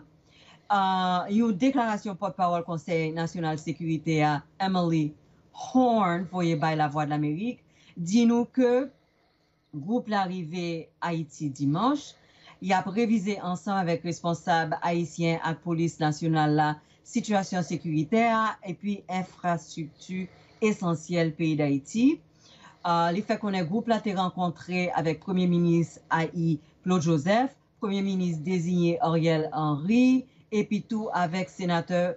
a hein. euh, une déclaration porte-parole Conseil national sécurité à Emily Horn, voyez by la voix de l'Amérique, dit nous que groupe l'arrivée Haïti dimanche, il a prévisé ensemble avec responsable haïtien à police nationale la situation sécuritaire et puis infrastructure essentiel pays d'Haïti. Euh, le fait qu'on groupe là été rencontré avec Premier ministre Haïti Claude Joseph, Premier ministre désigné Ariel Henry, et puis tout avec sénateur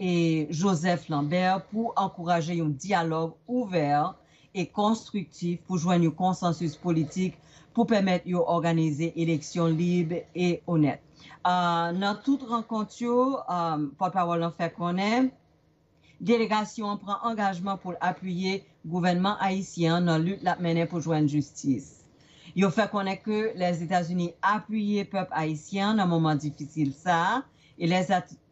et Joseph Lambert pour encourager un dialogue ouvert et constructif pour joindre un consensus politique pour permettre d'organiser une élection libre et honnête. Euh, dans toute rencontre, euh, porte-parole en fait qu'on est, délégation prend engagement pour appuyer gouvernement haïtien dans la lutte la mener pour joindre justice. Il fait connaître que les États-Unis appuyer le peuple haïtien dans un moment difficile ça et les,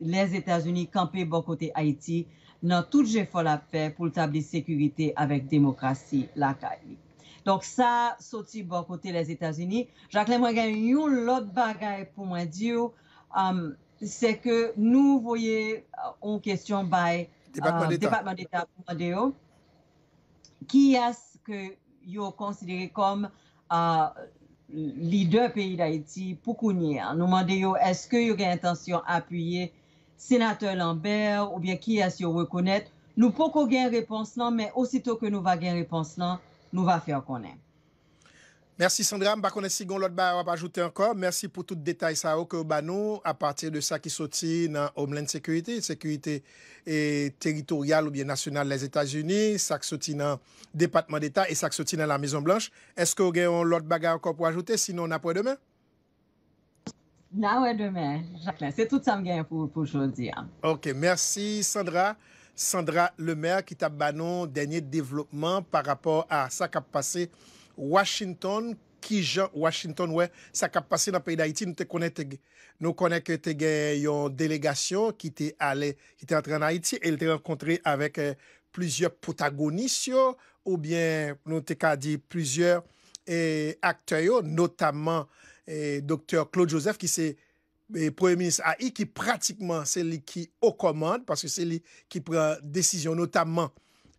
les États-Unis campaient bon côté Haïti dans tout effort la faire pour établir sécurité avec démocratie la CAI. Donc ça sorti bon côté les États-Unis. Jacqueline moi a une autre bagaille pour moi dire um, c'est que nous voyez euh, une question by Depakman d'Etat, pou mande yo. Ki yas ke yo konsidere kom li de peyi da eti pou kounye? Nou mande yo, eske yo gen intansyon apuye senateur Lambert ou bien ki yas yo rekounet? Nou poko gen repons nan, men osito ke nou va gen repons nan, nou va fèr konen. Merci Sandra, je ne sais pas si va ajouter encore. Merci pour tout détail ça que nous à partir de ça qui sorti dans Homeland Security, sécurité et territoriale ou bien nationale des États-Unis, ça qui dans département d'État et ça qui dans la Maison Blanche. Est-ce que vous avez l'autre bagarre encore pour ajouter sinon après demain Non, demain, Jacqueline, c'est tout ça que pour pour aujourd'hui. Hein. OK, merci Sandra. Sandra Lemaire qui t'a banon dernier développement par rapport à ça qui a passé Washington, Kijan, Washington, wè, sa kap pase nan peyi d'Haïti, nou te konen te gen, nou konen te gen yon delegasyon ki te ale, ki te antre nan Haïti, el te renkontre avèk eh, plizye potagonisyon, oubyen, nou te ka di, plizye eh, aktèyo, notaman, eh, doktèr Claude Joseph, ki se, pouye minis Haï, ki pratikman se li ki okomande, paske se li ki pren desisyon, notaman,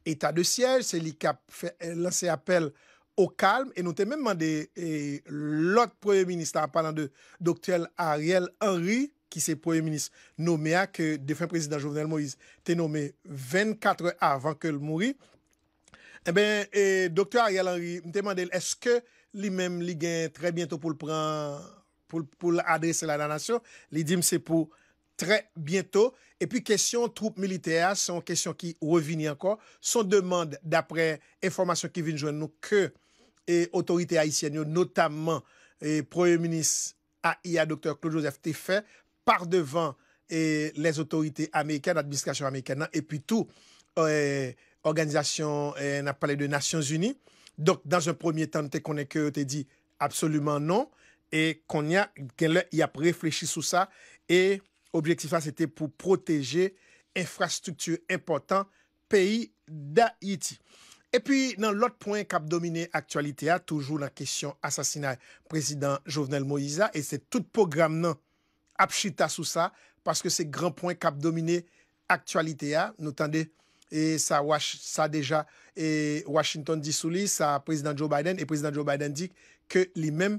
etat de sièj, se li kap lansè apel ou kalm, e nou te men mande lout proye minist a apalan de doktel Ariel Henry, ki se proye minist nomea, ke defen prezident Jovenel Moïse te nome 24 a avan ke l mouri. E eh ben, doktel Ariel Henry, m te mande, eske li men li gen tre bientou pou l'adrese la nanasyon? Li dim se pou tre bientou. E pi, kesyon troupe militea, son kesyon ki revini anko, son demande dapre informasyon ki vin joen nou ke et autorités haïtiennes, notamment le Premier ministre AIA, Dr. Claude Joseph, t'es par devant les autorités américaines, l'administration américaine, et puis tout, euh, organisation, on a parlé de Nations Unies. Donc, dans un premier temps, tu connais que tu dit absolument non, et qu'on y a, y a réfléchi sur ça, et objectif c'était pour protéger infrastructures importantes pays d'Haïti. E pi nan lot poen kap domine aktualite a, toujou nan kesyon asasinay prezident Jovenel Moïse a, e se tout program nan ap chita sou sa, paske se gran poen kap domine aktualite a, nou tande, e sa wach, sa deja, e Washington di souli, sa prezident Joe Biden, e prezident Joe Biden di ke li men,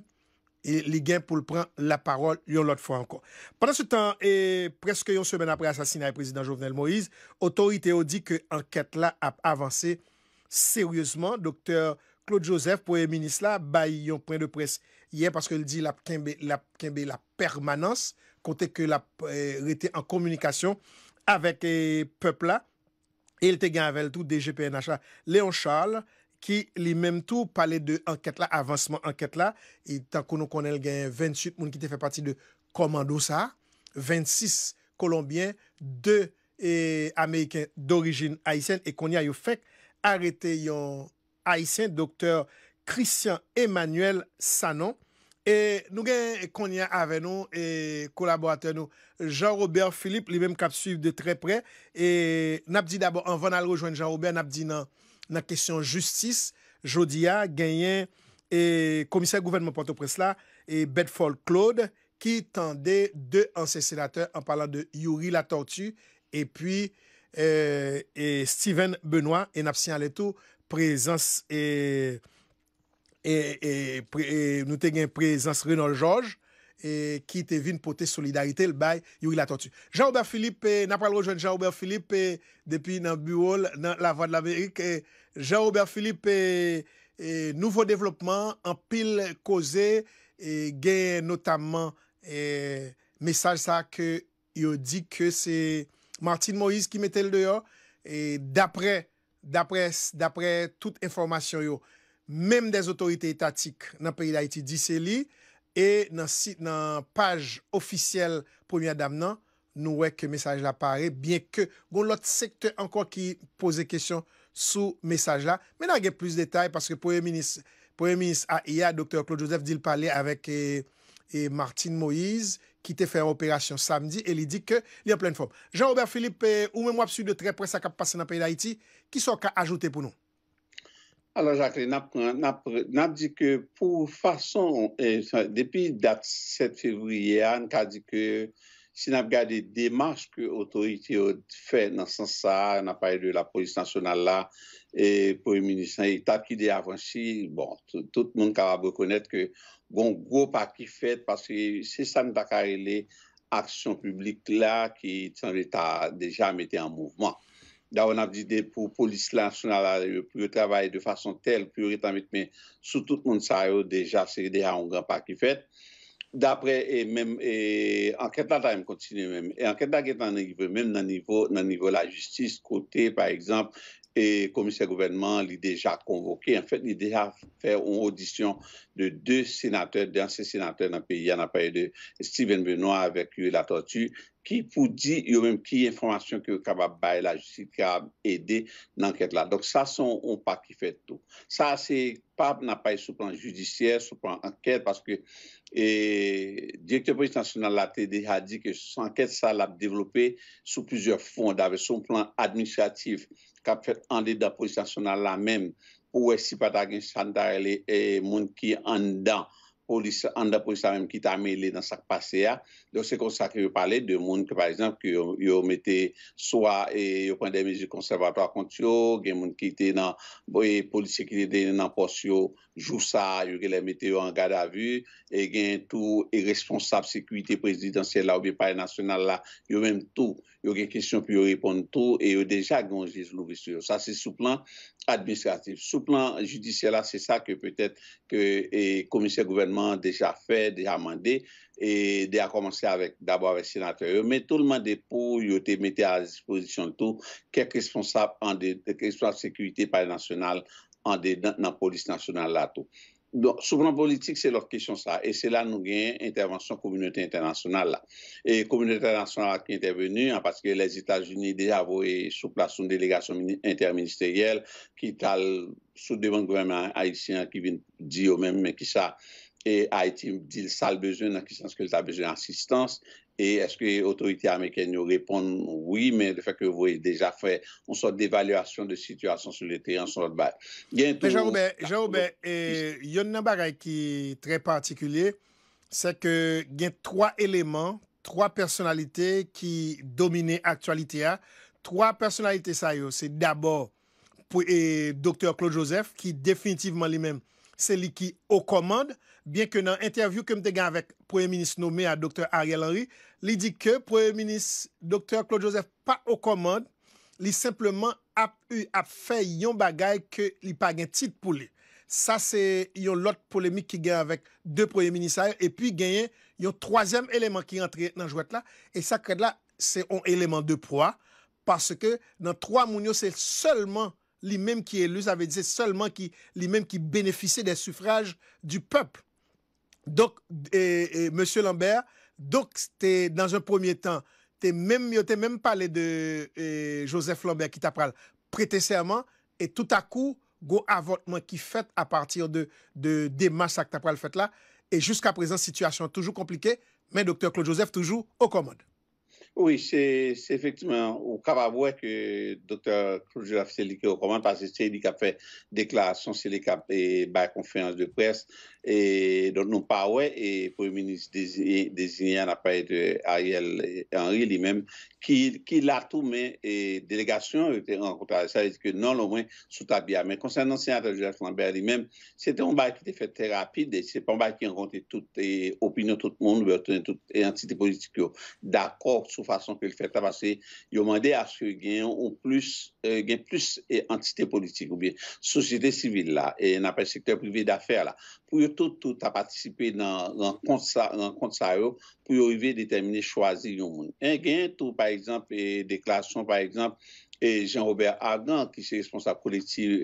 e li gen pou l pran la parol yon lot fwa anko. Pendan se tan, e preske yon semen apre asasinay prezident Jovenel Moïse, otorite ou di ke anket la ap avanse seriouzman, Dr. Claude Joseph pou e minis la, bay yon pren de pres yen, paske el di la permanans, kote ke la eh, rete en komunikasyon avek e eh, pepla e el te gen avèl tout de GPNH Leon Charles, ki li menm tout pale de anket la, avansman anket la, etan konon konel gen 28 moun ki te fè pati de komando sa, 26 kolombien, 2 e eh, ameyken d'origin haisen, e koni ayou fek Arrete yon haisyen, doktor Christian Emmanuel Sanon. Nou gen konyen ave nou e kolaboratè nou, Jean-Robert Philippe, li menm kap suiv de tre pre. E nap di d'abo, an van al rejoen Jean-Robert, nap di nan nan kesyon justice. Jodi a, genyen komisè gouvernement Port-au-Presla, et Betfold Claude, ki tende de ansè sénateur an palan de Yuri Latortu, et puis... Eh, e Steven Benoit en apsi an letou prezans e, e, nou te gen prezans Reynolds George ki te vin pote solidarite l bay yow il atontu Jean-Aubert Philippe depi nan Buol nan La Voix de l'Amerik Jean-Aubert Philippe nouvo devlopman an pil koze gen notaman mesaj sa ke yow di ke se Martin Moïse ki mette l deyo, e d'apre tout informasyon yo, mem des otorite etatik nan peri la iti diseli, e nan page ofisyel Premier Dam nan, nouwe ke mesaj la pare, bien ke bon lot sekte anko ki pose kesyon sou mesaj la, men a ge plus detay, paske pouye minis a iya, Dr. Claude Joseph di l pale avek e, e Martin Moïse, ki te fè an operasyon samdi e li di ke li an plen fòm. Jean-Robert Philippe, eh, ou mè mwap su de tre presa kap pasè nan paye d'Haïti, ki so ka ajoute pou nou? Alors Jacques, nan ap di ke pou fason, eh, depi dat 7 fevriyè an, ka di ke si nan ap gade demarche ke otorite yo fè nan san sa, nan paye de la polis nasyonal la, e pou eminisan etat ki de avansi, bon, tout moun kava prekonet ke bon gwo pakifet paske se san takare le aksyon publik la ki san l'Etat deja mette an mouvman. Da won ap di de pou polis lan sou nan la, pou yo travaye de fason tel, pou yo re tan metme, sou tout moun sa yo deja se de ya an gwa pakifet. Dapre, e menm, e anketan ta yon kontine menm, e anketan ta yon yon yon menm nan nivou, nan nivou la justis, kote, par ekzamp, et commissaire gouvernement l'a déjà convoqué. En fait, il a déjà fait une audition de deux sénateurs, d'anciens sénateurs dans le pays. Il y en a pas eu de Steven Benoît avec lui la tortue Ki pou di yo menm ki yon informasyon ki yon kabab baye la justite ki yon kabab ede nan anket la. Donk sa son ou pa ki fet tou. Sa se pa nan pay sou plan judisyen, sou plan anket, paske e, direktor polis tansyonal la TD ha di ke sou anket sa la dewelope sou plusieurs fonds avè sou plan administratif kab fet ande da polis tansyonal la menm pou wè si pata gen chandarele e moun ki andan. polis, an da polis sa mèm ki ta mè lè nan sak pase ya, lò se kon sa ki wè pale de moun ki par exemple ki yo mette so a eh, yo pren de mezi konservato akont yo, gen moun ki te nan boye eh, polis se ki te den nan pos yo, jou sa, yo gen lè mette yo an gada vu, gen tou e responsab sekwite presidansye la ou bi pari nasyonal la, yo mèm tou, yo gen kisyon pi yo repon tou e yo deja gen jiz loube sou yo. Sa se sou plan administratif. Sou plan judisye la, se sa ke peutet ke komisè eh, gouvernement déjà fait, déjà mandé, et déjà commencé avec, d'abord avec le sénateur. Mais tout le monde est pour, il été mis à disposition de tout, quelques responsables en de, de sécurité par nationale, en dans la police nationale là tout. Donc, souvent politique, c'est leur question ça. Et c'est là nous une intervention communauté internationale. Et Et communauté internationale qui est intervenue, hein, parce que les États-Unis déjà avoué sous place une délégation interministérielle qui est sous devant le gouvernement haïtien qui vient dire au même, mais qui ça et a etim, di l sal bezen nan ki sens ke l ta bezen ansistans, et eske otorite Ameriken yo repon oui, men de fèk yo voye deja fè on so d'evaluasyon de sityasyon sou lete yon sotbè. Jean-Roubert, yon nan bagay ki trè partikulye, se ke gen troa eleman, troa personalite ki domine aktualite ya, troa personalite sa yo, se d'abor pou e doktèr Claude Joseph, ki definitivman li menm. Se li ki okomande, bien ke nan interview ke mte gen avèk pouye minis nomè a doktor Ariel Henry, li di ke pouye minis doktor Claude Joseph pa okomande, li simplement ap fè yon bagay ke li pa gen tit pou li. Sa se yon lot poulemik ki gen avèk de pouye minis avèk e pi gen yon troazèm eleman ki rentre nan jwèt la e sa kred la se yon eleman de pouwa parce ke nan troa moun yo se selle man lui-même qui est élu, ça veut dire seulement qui, lui-même qui bénéficie des suffrages du peuple. Donc, et, Lambert, donc, c'était dans un premier temps, t'es même, t'es même parlé de Joseph Lambert qui t'a prêté serment, et tout à coup, go avortement qui fait à partir de, de des massacres que t'as fait là, et jusqu'à présent, situation toujours compliquée, mais docteur Claude Joseph toujours au commande oui, c'est effectivement au où que docteur Claude Joseph qui recommande parce que c'est lui qui a fait déclaration, c'est lui qui a conférence de presse. Et donc, nous pas, ouais, et Premier ministre désigné, désigné à la de Ariel Henry lui-même, ki la tou men e delegasyon ou te an kontra. Sa e di ki nan lomwen sou tabi amen. Konsen nan senyata Jules Lambert li men, se te mba ki te fet te rapide, se pe mba ki an konti tout e opinyon tout moun ou an konti tout e entite politik yo. D'akor sou fason ke l'fete a basi, yo mande aske gen ou plus e, gen plus entite politik ou biye. Sosite sivil la e na pe sektè privé da fè la. Pou yo tout tout a patisipé nan kont sa yo, pou yo ive detemine chwazi yon moun. En gen tou pa Par exemple, déklarasyon par exemple, Jean-Robert Argan, ki se responsable collective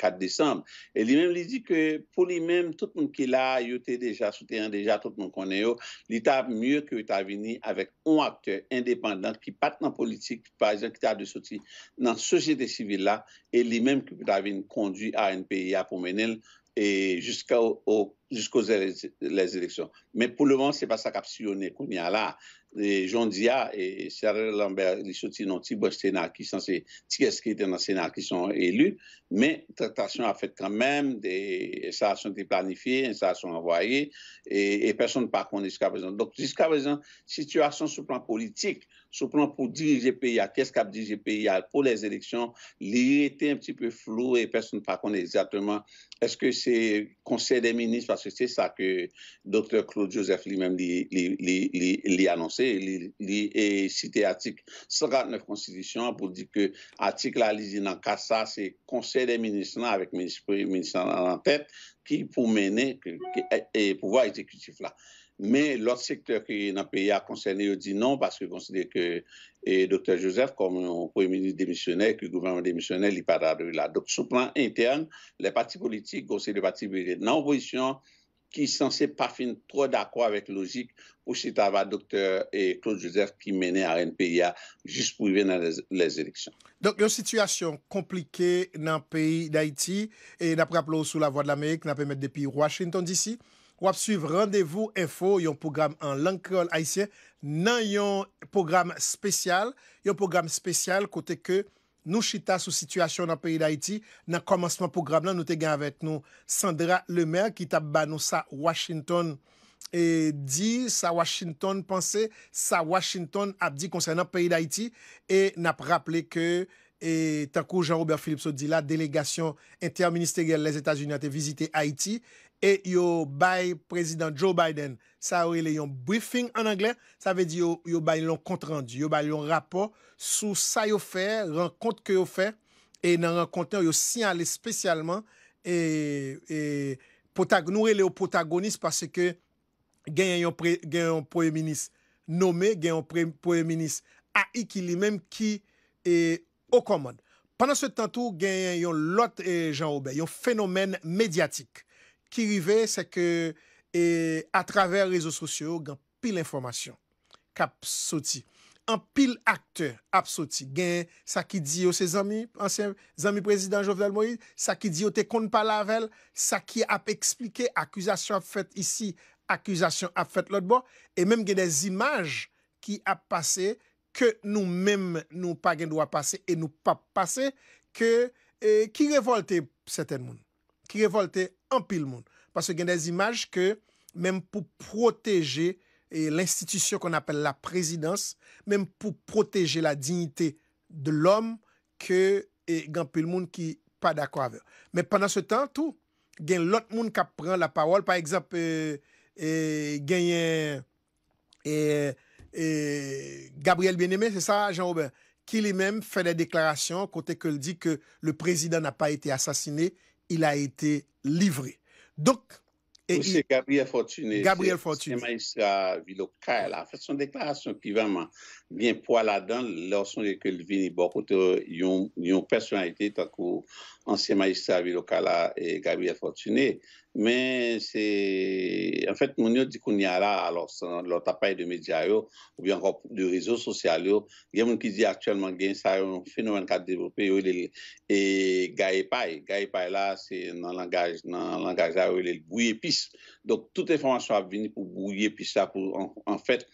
4 décembre, li mèm li di ke pou li mèm tout moun ki la yote deja souteran, deja tout moun konen yo, li ta mèm mèm ki ou ta vini avèk on akteur indépendant ki pat nan politik, par exemple, ki ta de soti nan sosyete sivil la, li mèm ki ou ta vini kondwi an PIA pou menel, et jusqu'aux les élections. Mais pour le moment, ce n'est pas ça qui est qu'on là. Et Jean Dia et Charles Lambert, ils sont dans le Sénat, qui sont ces qui dans le Sénat, qui sont élus. Mais la tractation a fait quand même, des installations planifié, planifiées, installations envoyées, et, et personne ne part jusqu'à présent. Donc, jusqu'à présent, situation sur le plan politique, sous pour diriger le pays, qu'est-ce qu'a dirigé le pour les élections, Il était un petit peu flou et personne ne pas connaît exactement. Est-ce que c'est Conseil des ministres, parce que c'est ça que docteur Claude Joseph lui-même l'a annoncé, Il et cité l'article 149 Constitution pour dire que l'article à l'ISIN en cas c'est Conseil des ministres, avec le ministre, en tête, qui pour mener le pouvoir exécutif là. men lòt sektèr ki nan PIA konsène yo di non paske konsède ke Dr. Joseph konmè yon premier ministre demisyonè ki gouvernement demisyonè li padra de vila. Dok sou plan interne, le pati politik gòse de pati politik nan oposisyon ki sanse pa fin tro d'akwa avèk logik ou se ta va Dr. et Claude Joseph ki menè an PIA jis pou yon vè nan les éleksyon. Dok yon situasyon komplike nan peyi d'Haïti e napraplo sou la voie de l'Amérique nan pèmèd depi Washington d'ici? Wap suiv, randevou, info, yon program an Lankrol Aisyen nan yon program spesyal. Yon program spesyal kote ke nou chita sou situasyon nan peyi da iti. Nan komansman program lan nou te gen avet nou Sandra Lemer ki tap ban nou sa Washington. E di sa Washington panse, sa Washington ap di konsen nan peyi da iti. E nap rapple ke... et ta kou Jean-Robert Philips sa di la, delegasyon interministériel les Etats-Unis a te vizite Haiti et yo bay prezident Joe Biden sa ou ele yon briefing an anglè, sa ve di yo bay yon kontrandi, yo bay yon rapor sou sa yo fe, renkont ke yo fe e nan renkonten yo si ale spesyalman nou ele yo protagoniste parce ke gen yon proye minis nome, gen yon proye minis a i ki li menm ki e Okonman, panan se tentou gen yon lot e jan oube, yon fenomen medyatik ki rive se ke a traver rezo sosyo gen pil informasyon kap soti. An pil akte ap soti, gen sa ki di yo se zami, zami prezident Jovdel Moïse, sa ki di yo te kon palavel, sa ki ap eksplike, akusasyon ap fet isi, akusasyon ap fet lot bo, e menm gen de zimaj ki ap pase... ke nou mèm nou pa gen dwa pase e nou pa pase, e, ki revolte seten moun. Ki revolte anpil moun. Parce gen des imaj ke mèm pou proteje e, l'institutio kon apel la prezidans, mèm pou proteje la dignite de l'om, ke e, gen anpil moun ki pa dako ave. Mèm panan se tan tou, gen lot moun kap pran la pawol, par ekzap, gen yè gen Et Gabriel Bien-Aimé, c'est ça, Jean-Robert, qui lui-même fait des déclarations côté que dit que le président n'a pas été assassiné, il a été livré. Donc, et Gabriel Fortuné. Gabriel Fortuné. magistrat Il a fait son déclaration qui vraiment bien poil là-dedans lorsqu'il que le vini bon une personnalité tant qu'ancien magistrat Villocala et Gabriel Fortuné Men se, en fèt, moun yo di koun ya la, lor tapay de medya yo, ou bi ankon de rizò sosyal yo, gen moun ki di aktyèlman gen sa yon fenomen kat devropè yo, yo li e gaye pay, gaye pay la se nan langaj, nan langaj ya yo li e bouye pis. Dok, toute informasyon ap vini pou bouye pis la pou, an fèt,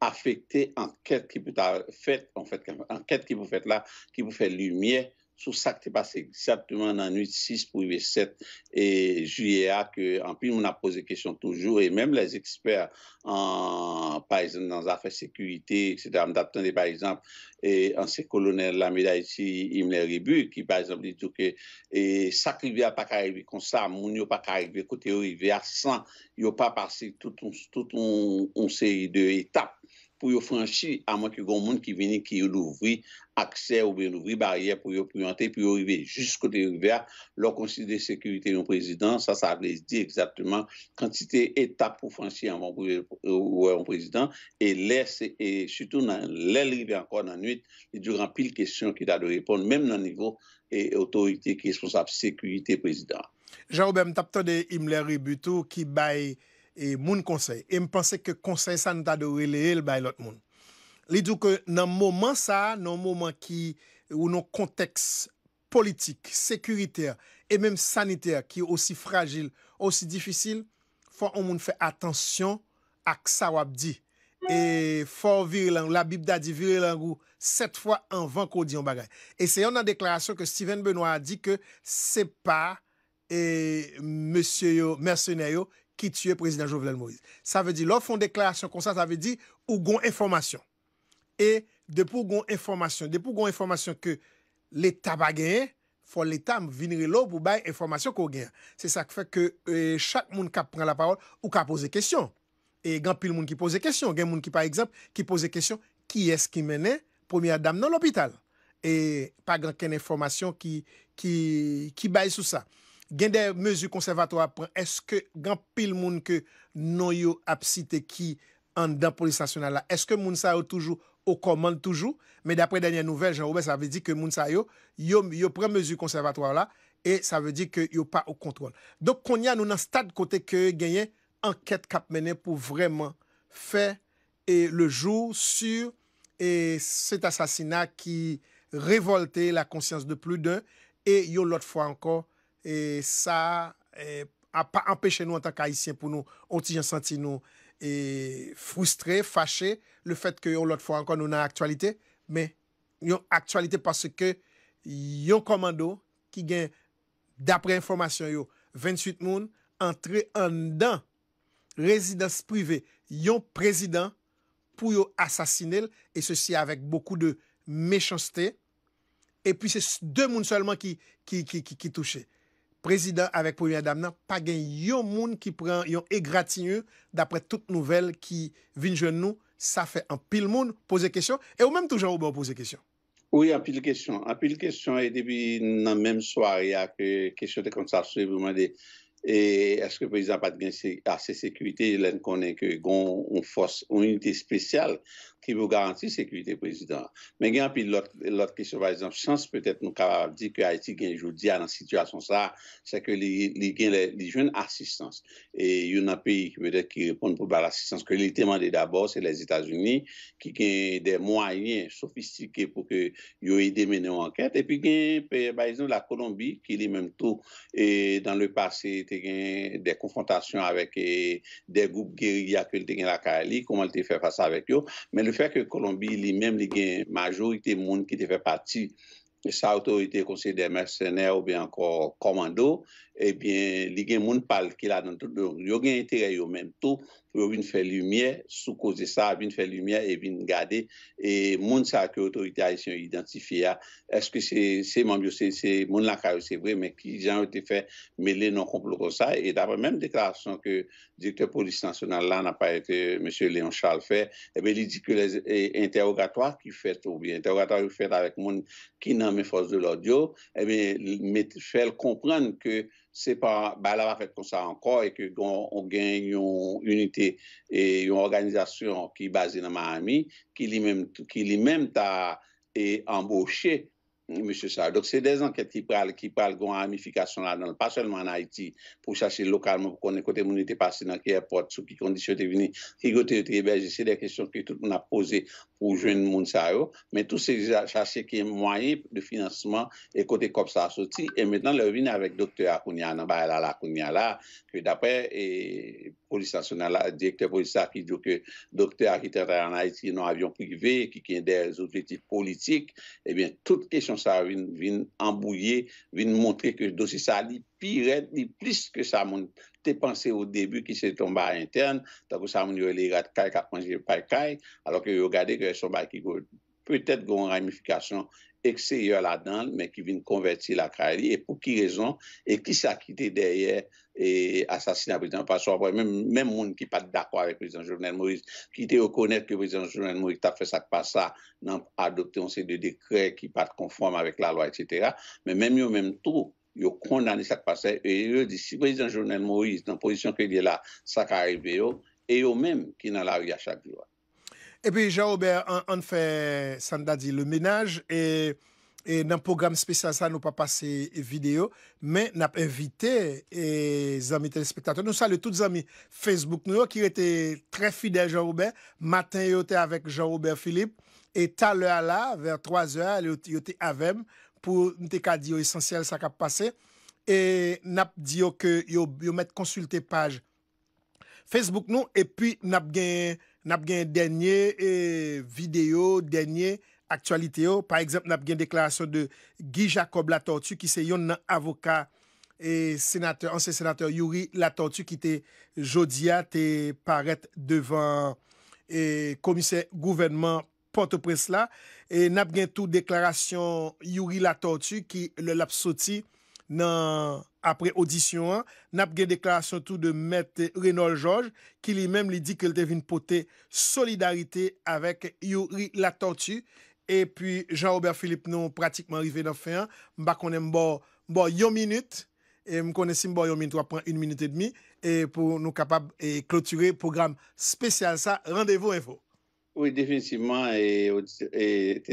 afekte an kèt ki pou ta fèt, an fèt, an kèt ki pou fèt la, ki pou fèt lumiè. Sous sak te passe exactement nan 8-6 pou 8-7 e juye a ke anpil moun ap pose kesyon toujou. Et mèm les eksperts par exemple dans l'affaire sécurité, etc. Amdap Tande par exemple, e anse kolonel la méda ici, Imler Rebu, ki par exemple ditou ke e sak rivea pa karevi konsa, moun yo pa karevi kote rivea san, yo pa pase tout un seri de etap. pou yo franshi a man ki yo goun moun ki veni ki yo louvri aksè ou louvri barriè pou yo priyante, pou yo rive jousk kote yon river, lò konsil de sekurite yon prezident, sa sa vle di egzaptèman kantite etap pou franshi yon prezident, e lè se, e sütou nan lè river ankon nan nwit, e djou rampil kesyon ki da de repon, mèm nan nivou e otorite ki esponsap sekurite prezident. Jean-Aubin, mtap tò de Himler-Ributou ki baye, E moun konsey. E mpensey ke konsey sanitade ou e le el bay lot moun. Li djou ke nan mouman sa, nan mouman ki ou nan konteks politik, sekuriter, e menm saniter ki osi fragil, osi difisil, fwa an moun fwe atensyon ak sa wap di. E fwa virilang, la bib da di virilang ou set fwa an van kodi an bagay. E se yon nan deklarasyon ke Steven Benoit a di ke se pa e monsye yo, mercenaryo, ki tue Prezident Jovelen Moïse. Sa ve di, lò fon deklarasyon kon sa, sa ve di, ou gon informasyon. E depou gon informasyon, depou gon informasyon ke l'Etat bagen, fon l'Etat vinre lò pou bay informasyon ko gen. Se sa fe ke chak moun ka pren la parol, ou ka pose kèsyon. E gen pil moun ki pose kèsyon. Gen moun ki, par exemple, ki pose kèsyon, ki es ki mènen Premier Dam nan l'hôpital. E pa gen kènyn informasyon ki bay sou sa. gen de mezu konservatoire pren, eske gen pil moun ke nou yo ap site ki an dan polisasyonan la, eske moun sa yo toujou, o komande toujou, me d'apre denye nouvel, jen oube, sa ve di ke moun sa yo, yo pren mezu konservatoire la, e sa ve di ke yo pa o kontrol. Dok kon ya nou nan stad kote ke genyen anket kap menen pou vreman fe e le jou sur e set asasina ki revolte la konsyans de plou d'un e yo lot fwa anko E sa e, a pa empèche nou an tan kaissyen pou nou O ti jan senti nou e, frustre, fache Le fèt ke yo lot fwa ankon nou nan aktualite Me yon aktualite parce ke yon komando Ki gen dapre informasyon yo 28 moun entre an dan Rezidans privé Yon prezident pou yo asasine E se si avèk boku de mechansete E pi se 2 moun selman ki touche Prezident, avek pou yon adam nan, pa gen yon moun ki pren yon egratinyo dapre tout nouvel ki vin jen nou, sa fe an pil moun. Poze kesyon, e ou menm touj an ou bon poze kesyon? Oui, an pil kesyon. An pil kesyon e debi nan menm swar, e a ke kesyon de kontsa sou evouman de e eske prezident pat gen ase sekwite, len konen ke gon ou fos ou uniti spesyal. ki vou garanti sekurite prezident. Men gen api lot kese, par exemple, sans peut-et nou kavarap di ke Haiti gen joudi an an situasyon sa, se ke li gen li joun assistans. E yon an peyi ki mwede ki repon pou bal assistans, ke li temande d'abord se les Etats-Unis, ki gen de mwanyen sofistike pou ke yon ide mene ou anket. E pi gen, par exemple, la Colombie, ki li menm tou, dan le pase te gen de konfrontasyon avek eh, de goup geria ke li te gen la Kerali, koman te fe fasa avek yo. Men gen, Fè ke Colombi li menm li gen majo ite moun ki te fè pati sa otorite konsey de mercenè ou bi anko komando, e bin li gen moun pal ki la yon gen ite rey yo menm tou, pou yon vin fè lumiè, soukouze sa, vin fè lumiè e vin gade, e moun sa ke otorite a yon identifiye a, eske se moun lakare se vre, men ki jan yon te fè, men le non komplo kon sa, e dapre men deklarasyon ke direktèr polisi nasyonal la, nan pa ete M. Léon Charles fè, e ben li di ke les e, interrogatoires ki fè tou bien, interrogatoires ki fèt avèk moun ki nan men fòs de l'audio, e ben fèl komprèn ke, Se pa, ba la va fet kon sa anko e ke gwen yon unité e yon organizasyon ki base nan Mahami, ki li menm ta e amboche M. Sar. Dok se dez anket ki pral gwen anmifikasyon la nan, pa selman Haiti, pou chache lokalman pou konen kote mounite pase nan airport, sou ki kondisyon te vini, ki go te tribeje, se dey kesyon ki tout moun a posey. ou jwen moun sa yo, men tout se chase ki yon mwanyen de financeman e kote kop sa soti, e metan lor vin avèk doktor Akunyana, bayal ala Akunyana, ki dapè polisasyonan la, direktè polisasyonan la, ki djouke doktor Akunyana ki yon avyon privè, ki yon des objektif politik, e bin tout kesyon sa vin ambouye, vin montre ki dosi sa li piret, li plis ke sa moun, te panse ou debu ki se tomba interne, tako sa moun yo le yad kaj kaponjil pa y kaj, alok yo yo gade kre sonba ki go, petet go an ramifikasyon ekseyor la dan, men ki vin konverti la krali, e pou ki rezon, e ki sa ki te derye, e asasina prezident paswa, mwen moun ki pat dakwa avek prezident Jovenel Maurice, ki te yo konet ki prezident Jovenel Maurice ta fesak pa sa nan adopte an se de dekre ki pat konform avek la lwa, et cetera, men mwen mwen tou, yo kon dani sak pase, e yo disi, si pe yon jounen mou yi, nan posisyon ke li la, sak a arrive yo, e yo menm ki nan la ou ya chak diwa. E pi Jean-Aubert, an fe, san da di, le menaj, e nan program spesyal sa, nou pa pase video, men nap evite, e zami telespektator, nou sali tout zami Facebook nou, ki yo ete tre fidel Jean-Aubert, matin yo te avek Jean-Aubert Philippe, e tal le ala, ver 3 e ala, yo te avem, pou nte ka diyo esensyal sa kap pase, e nap diyo ke yo met konsulte page Facebook nou, e pi nap gen denye e, video, denye aktualite yo, pa eksept nap gen deklarasyon de Guy Jacob Latortu, ki se yon nan avoka, anse senatèr Youri Latortu, ki te jodia te paret devan e, komise gouvenman, pante pres la, e nap gen tou deklarasyon Youri Latortu ki le lap soti nan apre audisyon an, nap gen deklarasyon tou de met Renold Georges, ki li mem li di ke l te vin pote solidarite avek Youri Latortu, e pi Jean-Robert Philippe nou pratikman rive nan fe an, mba konen mbo yon minut, mkonesim mbo yon minut, wapren e yon minut et demi, e pou nou kapab e kloture program spesyal sa, randevo evo. Oui, définitivement, les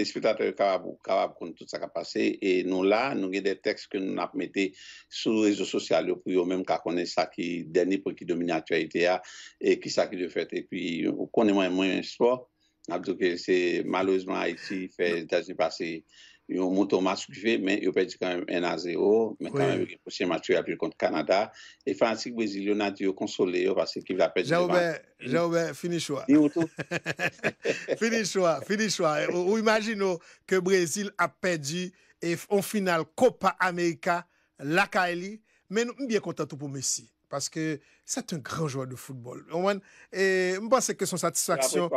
spectateurs sont capables de connaître tout ça qui a passé et nous l'avons, nous avons des textes que nous avons mis sur les réseaux sociaux pour eux-mêmes qui connaissent ça qui est dernier, pour qui domine l'actualité et qui sait ce qu'il a fait. Et puis, on connaît moins et moins l'histoire, parce que c'est malheureusement haïti, il y a des années passées. yon moun ton masou kive, men yon pedi kanwen 1-0, men kanwen yon ke posye matri apil konti Kanada, e fwansik Brezil yon nadi yon konsole, yon fwansik ki vla pedi. Jean-Aubert, Jean-Aubert, finis chwa. Di woutou. Finis chwa, finis chwa. Ou imagino ke Brezil ap pedi en final Copa America laka eli, men mbiye kontatou pou Messi. parce que c'est un grand joueur de football au moins, et je pense que son satisfaction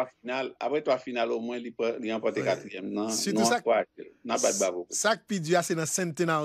après trois finales, au moins il y a un point de quatrième non, non trois, non pas de bavou ça qui pide, c'est la centenaire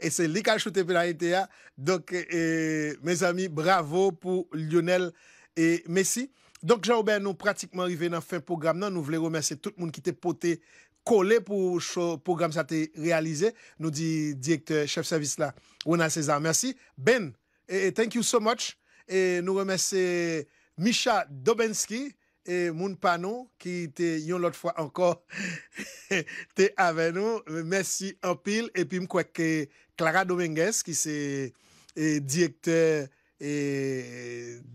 et c'est l'équalité donc mes amis bravo pour Lionel et Messi, donc Jean-Ober nous pratiquement arrivés dans fin programme non? nous voulons remercier tout le monde qui était poté collé pour ce programme ça a été réalisé, nous dit directeur chef service là, Ronald César, merci Ben E, e thank you so much. E nou remese Misha Dobenski e moun panou ki te yon lot fwa anko te ave nou. Mese yon pil. E pi mkweke Clara Dominguez ki se direktor e, e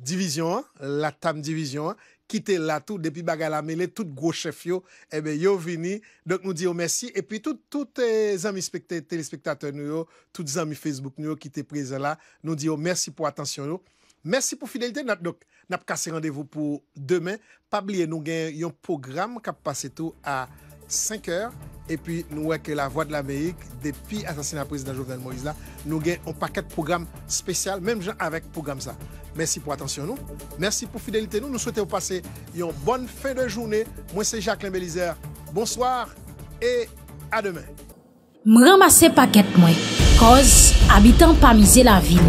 divizyon, la tam divizyon. ki te la tout, depi baga la mele, tout gwochef yo, ebe eh yo vini. Donk nou di yo mersi, epi tout tout zami telespektator nou yo, tout zami Facebook nou yo ki te preze la, nou di yo mersi pou atensyon yo. Mersi pou Fidelite, donk nap kase randevou pou demen. Pablie nou gen yon program kap pase tou a... 5h, e pi nou weke la Voix de l'Amérique, depi atasin apres da Jovenel Moïse la, nou gen yon paket program spesyal, menm jen avek program sa. Mersi pou atensyon nou, mersi pou fidelite nou, nou souwete ou pase yon bon fè de jounè, mwen se Jacques Lemelizer, bonsoir, e a demen. Mwen ramase paket mwen, koz abitan pa mize la vil,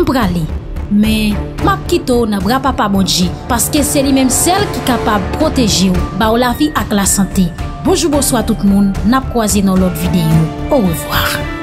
mprali, men, map kito nan bra pa pa modji, paske se li menm sel ki kapab proteji ou ba ou la vi ak la sante, Bojou bo swa tout moun, nap kwa zi nan lot videyo. Ouwe vwa.